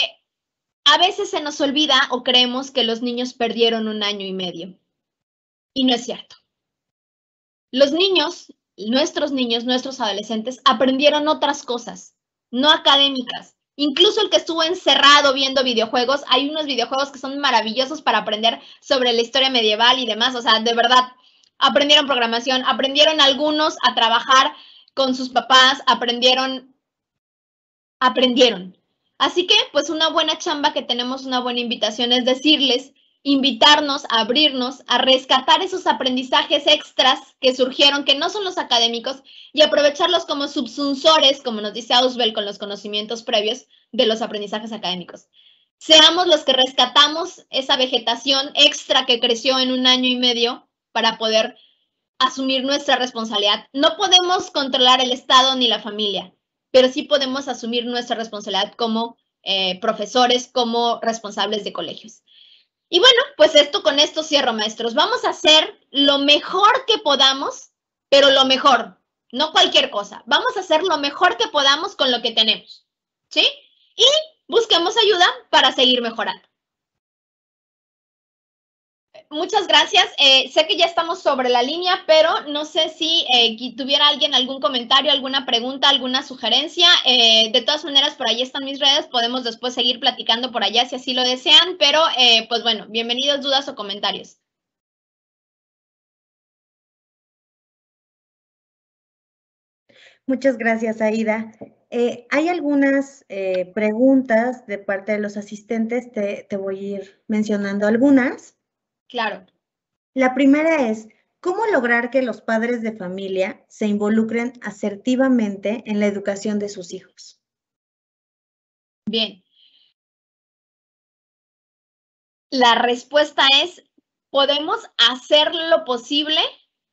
Speaker 3: a veces se nos olvida o creemos que los niños perdieron un año y medio. Y no es cierto. Los niños, nuestros niños, nuestros adolescentes, aprendieron otras cosas, no académicas. Incluso el que estuvo encerrado viendo videojuegos, hay unos videojuegos que son maravillosos para aprender sobre la historia medieval y demás. O sea, de verdad, aprendieron programación, aprendieron algunos a trabajar con sus papás, aprendieron, aprendieron. Así que, pues una buena chamba que tenemos, una buena invitación es decirles invitarnos, a abrirnos, a rescatar esos aprendizajes extras que surgieron, que no son los académicos, y aprovecharlos como subsunsores, como nos dice Auswell, con los conocimientos previos de los aprendizajes académicos. Seamos los que rescatamos esa vegetación extra que creció en un año y medio para poder asumir nuestra responsabilidad. No podemos controlar el Estado ni la familia, pero sí podemos asumir nuestra responsabilidad como eh, profesores, como responsables de colegios. Y bueno, pues esto con esto cierro, maestros. Vamos a hacer lo mejor que podamos, pero lo mejor, no cualquier cosa. Vamos a hacer lo mejor que podamos con lo que tenemos. ¿Sí? Y busquemos ayuda para seguir mejorando muchas gracias. Eh, sé que ya estamos sobre la línea, pero no sé si eh, tuviera alguien algún comentario, alguna pregunta, alguna sugerencia. Eh, de todas maneras, por ahí están mis redes. Podemos después seguir platicando por allá
Speaker 4: si así lo desean. Pero, pues bueno, bienvenidos dudas o comentarios. Muchas gracias,
Speaker 1: Aida. hay algunas preguntas de parte de los asistentes, te, voy a ir mencionando algunas. Claro. La primera es, ¿cómo lograr que los padres de familia se involucren asertivamente en la educación de sus hijos?
Speaker 2: Bien.
Speaker 3: La respuesta es, podemos hacer lo posible,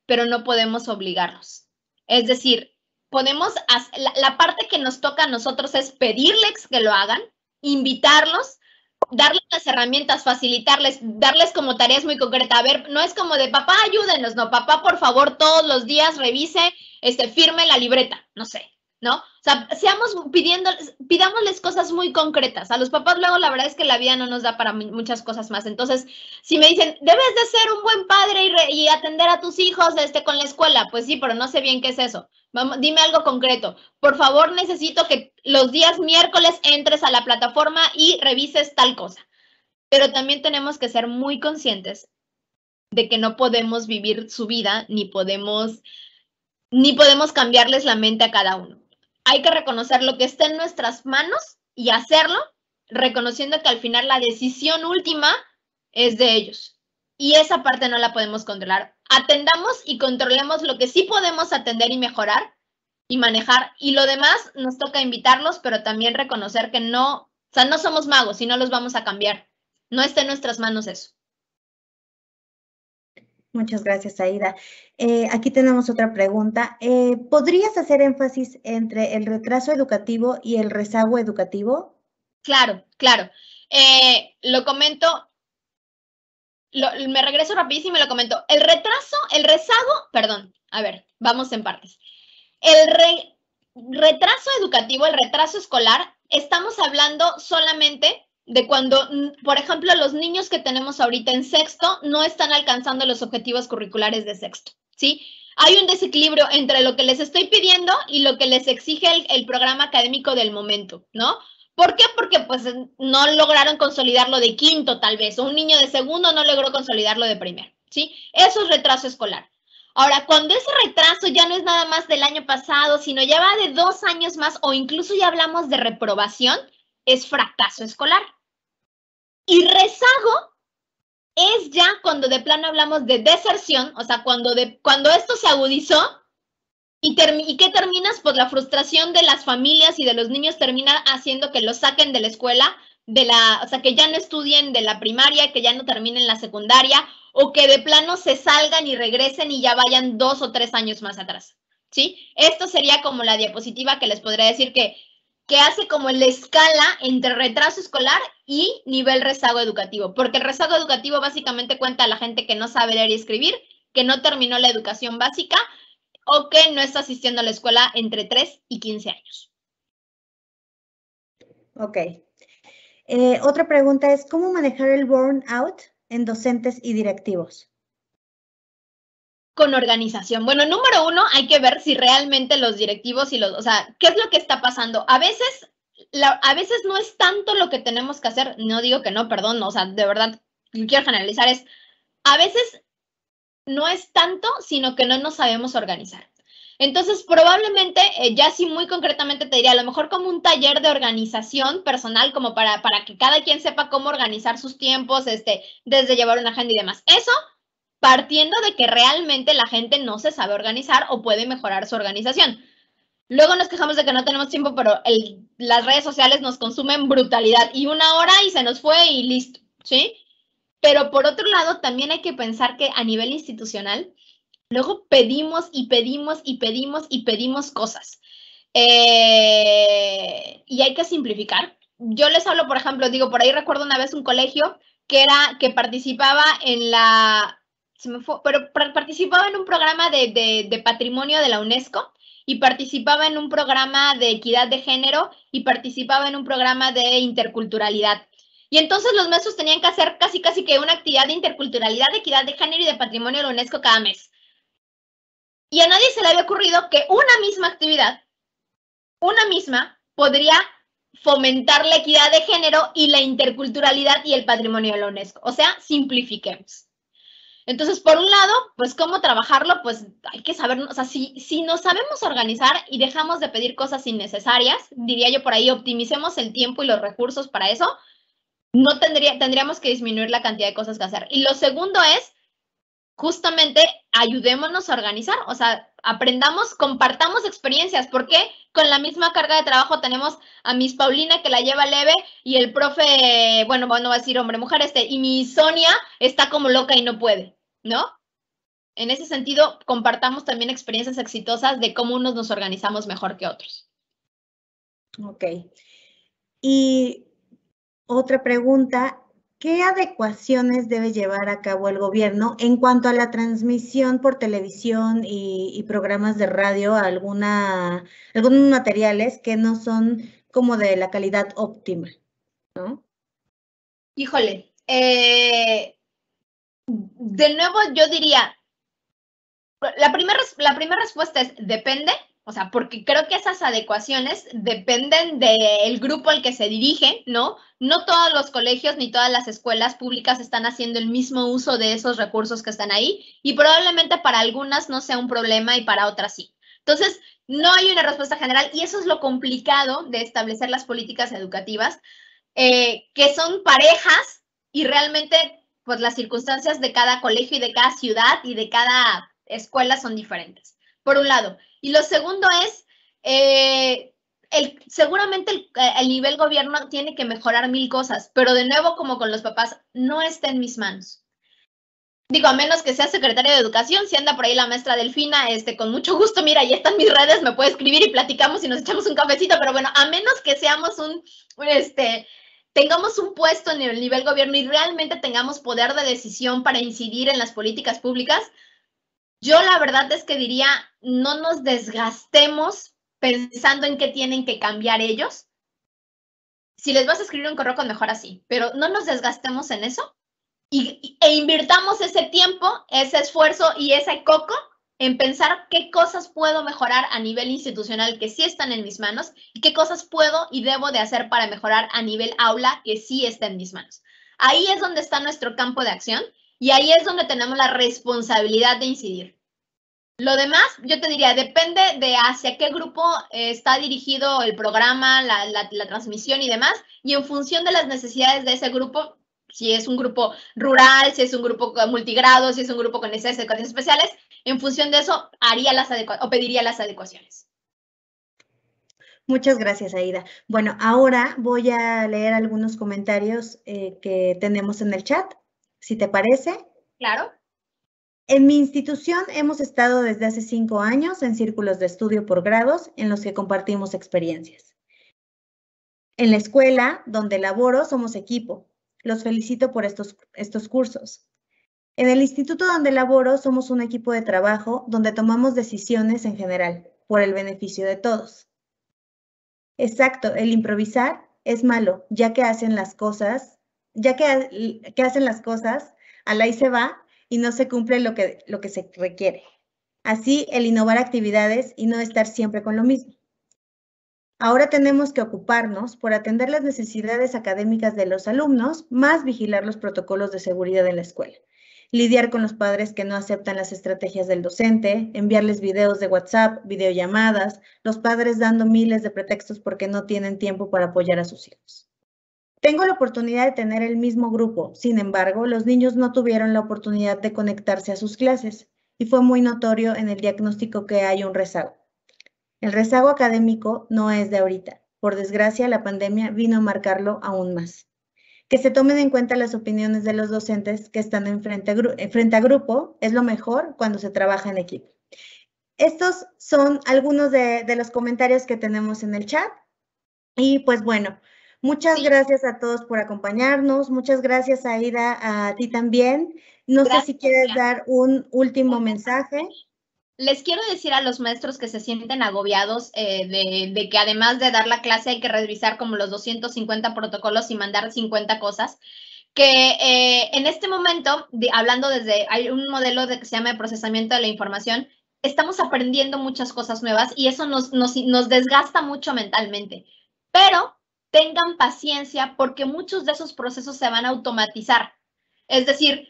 Speaker 3: pero no podemos obligarlos. Es decir, podemos, la, la parte que nos toca a nosotros es pedirles que lo hagan, invitarlos, darles las herramientas, facilitarles, darles como tareas muy concretas. A ver, no es como de papá, ayúdenos, no, papá, por favor, todos los días revise, este, firme la libreta, no sé. ¿no? O sea, seamos pidiendo, pidámosles cosas muy concretas. A los papás luego la verdad es que la vida no nos da para muchas cosas más. Entonces, si me dicen, debes de ser un buen padre y, y atender a tus hijos este, con la escuela, pues sí, pero no sé bien qué es eso. Vamos, dime algo concreto. Por favor, necesito que los días miércoles entres a la plataforma y revises tal cosa. Pero también tenemos que ser muy conscientes de que no podemos vivir su vida ni podemos ni podemos cambiarles la mente a cada uno hay que reconocer lo que está en nuestras manos y hacerlo, reconociendo que al final la decisión última es de ellos. Y esa parte no la podemos controlar. Atendamos y controlemos lo que sí podemos atender y mejorar y manejar. Y lo demás nos toca invitarlos, pero también reconocer que no, o sea, no somos magos y no los vamos a cambiar. No está en nuestras manos eso.
Speaker 1: Muchas gracias, Aida. Eh, aquí tenemos otra pregunta. Eh, ¿Podrías hacer énfasis entre el retraso educativo y el rezago educativo? Claro, claro.
Speaker 3: Eh, lo comento, me regreso rapidísimo y lo comento. El retraso, el rezago, perdón, a ver, vamos en partes. El retraso educativo, el retraso escolar, estamos hablando solamente de cuando, mm, por ejemplo, los niños que tenemos ahorita en sexto no están alcanzando los objetivos curriculares de sexto, ¿sí? Hay un desequilibrio entre lo que les estoy pidiendo y lo que les exige el, programa académico del momento, ¿no? ¿Por qué? Porque pues no lograron consolidarlo de quinto tal vez, o un niño de segundo no logró consolidarlo de primer, ¿sí? Eso es retraso escolar. Ahora, cuando ese retraso ya no es nada más del año pasado, sino ya va de dos años más, o incluso ya hablamos de reprobación, es fracaso escolar. Y rezago es ya cuando de plano hablamos de deserción, o sea, cuando, de, cuando esto se agudizó y, qué que terminas por pues la frustración de las familias y de los niños, termina haciendo que los saquen de la escuela, de la, o sea, que ya no estudien de la primaria, que ya no terminen la secundaria o que de plano se salgan y regresen y ya vayan dos o tres años más atrás. ¿Sí? Esto sería como la diapositiva que les podría decir que que hace como la escala entre retraso escolar y nivel rezago educativo, porque el rezago educativo básicamente cuenta a la gente que no sabe leer y escribir, que no terminó la educación básica o que no está asistiendo a la escuela entre 3 y 15 años.
Speaker 1: Ok. Eh, otra pregunta es, ¿cómo manejar el burnout en docentes y directivos?
Speaker 3: con organización. Bueno, número uno, hay que ver si realmente los directivos y los, o sea, ¿qué es lo que está pasando? A veces, a veces no es tanto lo que tenemos que hacer, no digo que no, perdón, o sea, de verdad, quiero generalizar, es, a veces no es tanto, sino que no nos sabemos organizar. Entonces, probablemente, eh, ya sí muy concretamente te diría, a lo mejor como un taller de organización personal, como para, para que cada quien sepa cómo organizar sus tiempos, este, desde llevar una agenda y demás. Eso partiendo de que realmente la gente no se sabe organizar o puede mejorar su organización. Luego nos quejamos de que no tenemos tiempo, pero las redes sociales nos consumen brutalidad y una hora y se nos fue y listo, ¿sí? Pero por otro lado, también hay que pensar que a nivel institucional, luego pedimos y pedimos y pedimos y pedimos cosas. Eh, y hay que simplificar. Yo les hablo, por ejemplo, digo, por ahí recuerdo una vez un colegio que era que participaba en la se me fue, pero participaba en un programa de, patrimonio de la UNESCO y participaba en un programa de equidad de género y participaba en un programa de interculturalidad. Y entonces los mesos tenían que hacer casi, casi que una actividad de interculturalidad, de equidad de género y de patrimonio de la UNESCO cada mes. Y a nadie se le había ocurrido que una misma actividad, una misma, podría fomentar la equidad de género y la interculturalidad y el patrimonio de la UNESCO. O sea, simplifiquemos. Entonces, por un lado, pues cómo trabajarlo, pues hay que saber, o sea, si, si nos sabemos organizar y dejamos de pedir cosas innecesarias, diría yo por ahí, optimicemos el tiempo y los recursos para eso, no tendría, tendríamos que disminuir la cantidad de cosas que hacer. Y lo segundo es, justamente, ayudémonos a organizar, o sea, aprendamos, compartamos experiencias, porque con la misma carga de trabajo tenemos a Miss Paulina que la lleva leve y el profe, bueno, no va a decir hombre, mujer, este, y mi Sonia está como loca y no puede. ¿no? En ese sentido, compartamos también experiencias exitosas de cómo unos nos organizamos mejor que otros.
Speaker 1: Ok. Y otra pregunta, ¿qué adecuaciones debe llevar a cabo el gobierno en cuanto a la transmisión por televisión y, programas de radio a alguna, algunos materiales que no son como de la calidad óptima? Híjole, eh, de nuevo yo diría,
Speaker 3: la primera la primera respuesta es depende, o sea, porque creo que esas adecuaciones dependen del grupo al que se dirige, ¿no? No todos los colegios ni todas las escuelas públicas están haciendo el mismo uso de esos recursos que están ahí y probablemente para algunas no sea un problema y para otras sí. Entonces, no hay una respuesta general y eso es lo complicado de establecer las políticas educativas, eh, que son parejas y realmente pues las circunstancias de cada colegio y de cada ciudad y de cada escuela son diferentes, por un lado. Y lo segundo es, eh, seguramente eh, el, nivel gobierno tiene que mejorar mil cosas, pero de nuevo, como con los papás, no está en mis manos. Digo, a menos que sea secretaria de educación, si anda por ahí la maestra Delfina, este, con mucho gusto, mira, ahí están mis redes, me puede escribir y platicamos y nos echamos un cafecito, pero bueno, a menos que seamos un, un este, tengamos un puesto en el nivel gobierno y realmente tengamos poder de decisión para incidir en las políticas públicas, yo la verdad es que diría, no nos desgastemos pensando en qué tienen que cambiar ellos. Si les vas a escribir un correo con mejor así, pero no nos desgastemos en eso y, e invirtamos ese tiempo, ese esfuerzo y ese coco en pensar qué cosas puedo mejorar a nivel institucional que sí están en mis manos y qué cosas puedo y debo de hacer para mejorar a nivel aula que sí está en mis manos. Ahí es donde está nuestro campo de acción y ahí es donde tenemos la responsabilidad de incidir. Lo demás, yo te diría, depende de hacia qué grupo eh, está dirigido el programa, la, transmisión y demás, y en función de las necesidades de ese grupo, si es un grupo rural, si es un grupo multigrado, si es un grupo con necesidades especiales, en función de eso haría las o pediría las adecuaciones.
Speaker 1: Muchas gracias, Aida. Bueno, ahora voy a leer algunos comentarios eh, que tenemos en el chat, si te parece. Claro. En mi institución hemos estado desde hace cinco años en círculos de estudio por grados en los que compartimos experiencias. En la escuela donde laboro somos equipo. Los felicito por estos, estos cursos. En el instituto donde laboro somos un equipo de trabajo donde tomamos decisiones en general, por el beneficio de todos. Exacto, el improvisar es malo, ya que hacen las cosas, ya que, hacen las cosas, al ahí se va y no se cumple lo que, lo que se requiere. Así, el innovar actividades y no estar siempre con lo mismo. Ahora tenemos que ocuparnos por atender las necesidades académicas de los alumnos, más vigilar los protocolos de seguridad en la escuela lidiar con los padres que no aceptan las estrategias del docente, enviarles videos de WhatsApp, videollamadas, los padres dando miles de pretextos porque no tienen tiempo para apoyar a sus hijos. Tengo la oportunidad de tener el mismo grupo, sin embargo, los niños no tuvieron la oportunidad de conectarse a sus clases y fue muy notorio en el diagnóstico que hay un rezago. El rezago académico no es de ahorita. Por desgracia, la pandemia vino a marcarlo aún más que se tomen en cuenta las opiniones de los docentes que están en frente a, eh, grupo, es lo mejor cuando se trabaja en equipo. Estos son algunos de, los comentarios que tenemos en el chat. Y pues bueno, Muchas gracias a todos por acompañarnos. Muchas gracias, Aida, a ti también. No sé si quieres dar un último mensaje.
Speaker 3: Les quiero decir a los maestros que se sienten agobiados eh, de, que además de dar la clase hay que revisar como los 250 protocolos y mandar 50 cosas, que eh, en este momento, hablando desde, hay un modelo de, que se llama procesamiento de la información, estamos aprendiendo muchas cosas nuevas y eso nos, nos, nos desgasta mucho mentalmente. Pero tengan paciencia porque muchos de esos procesos se van a automatizar. Es decir,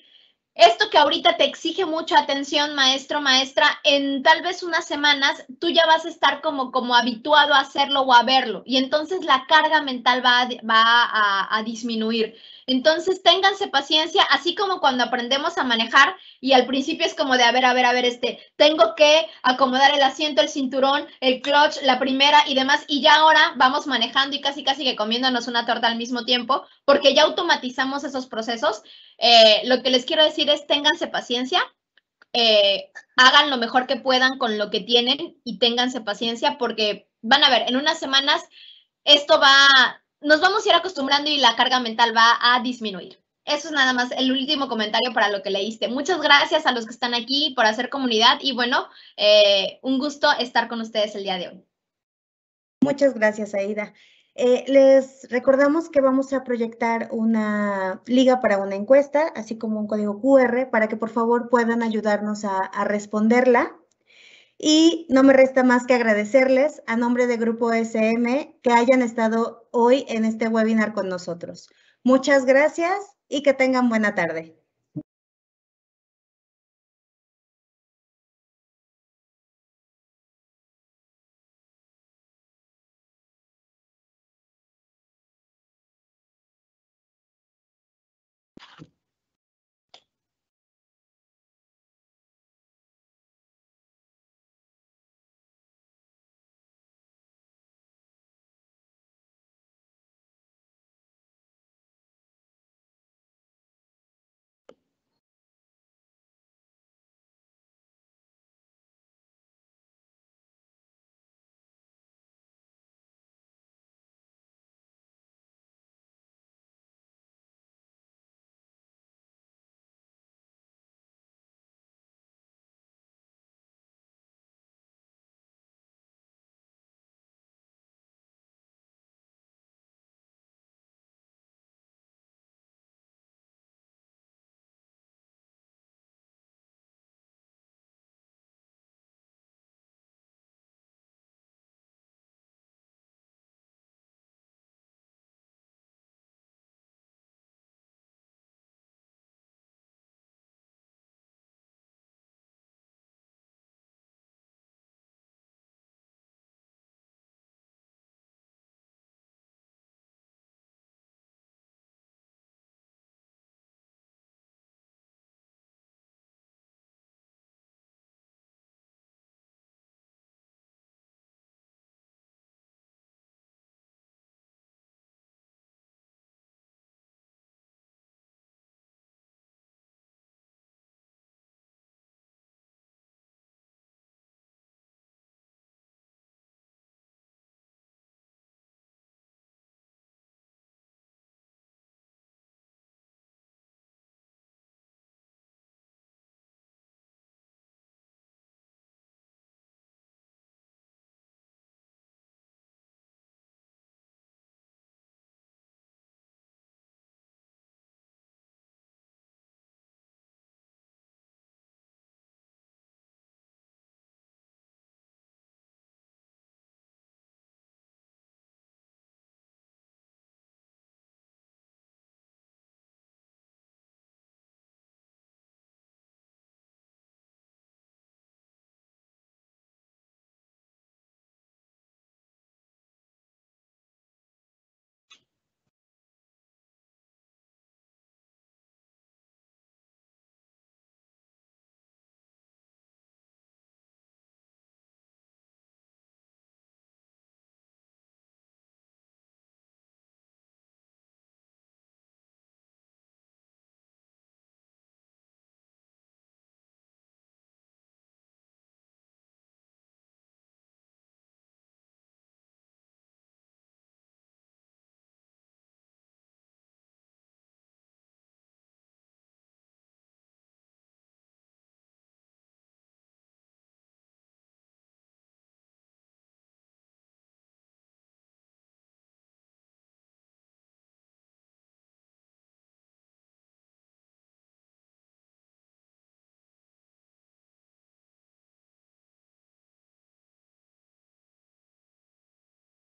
Speaker 3: esto que ahorita te exige mucha atención, maestro, maestra, en tal vez unas semanas tú ya vas a estar como, como habituado a hacerlo o a verlo y entonces la carga mental va va a disminuir. Entonces, ténganse paciencia, así como cuando aprendemos a manejar y al principio es como de, a ver, a ver, a ver, este, tengo que acomodar el asiento, el cinturón, el clutch, la primera y demás, y ya ahora vamos manejando y casi, casi que comiéndonos una torta al mismo tiempo, porque ya automatizamos esos procesos. Eh, lo que les quiero decir es, ténganse paciencia, eh, hagan lo mejor que puedan con lo que tienen y ténganse paciencia, porque van a ver, en unas semanas esto va nos vamos a ir acostumbrando y la carga mental va a disminuir. Eso es nada más el último comentario para lo que leíste. Muchas gracias a los que están aquí por hacer comunidad y bueno, eh, un gusto estar con ustedes el día de hoy.
Speaker 1: Muchas gracias, Aida. Eh, les recordamos que vamos a proyectar una liga para una encuesta, así como un código QR, para que por favor puedan ayudarnos a responderla y no me resta más que agradecerles a nombre de Grupo SM que hayan estado hoy en este webinar con nosotros. Muchas gracias y que tengan buena tarde.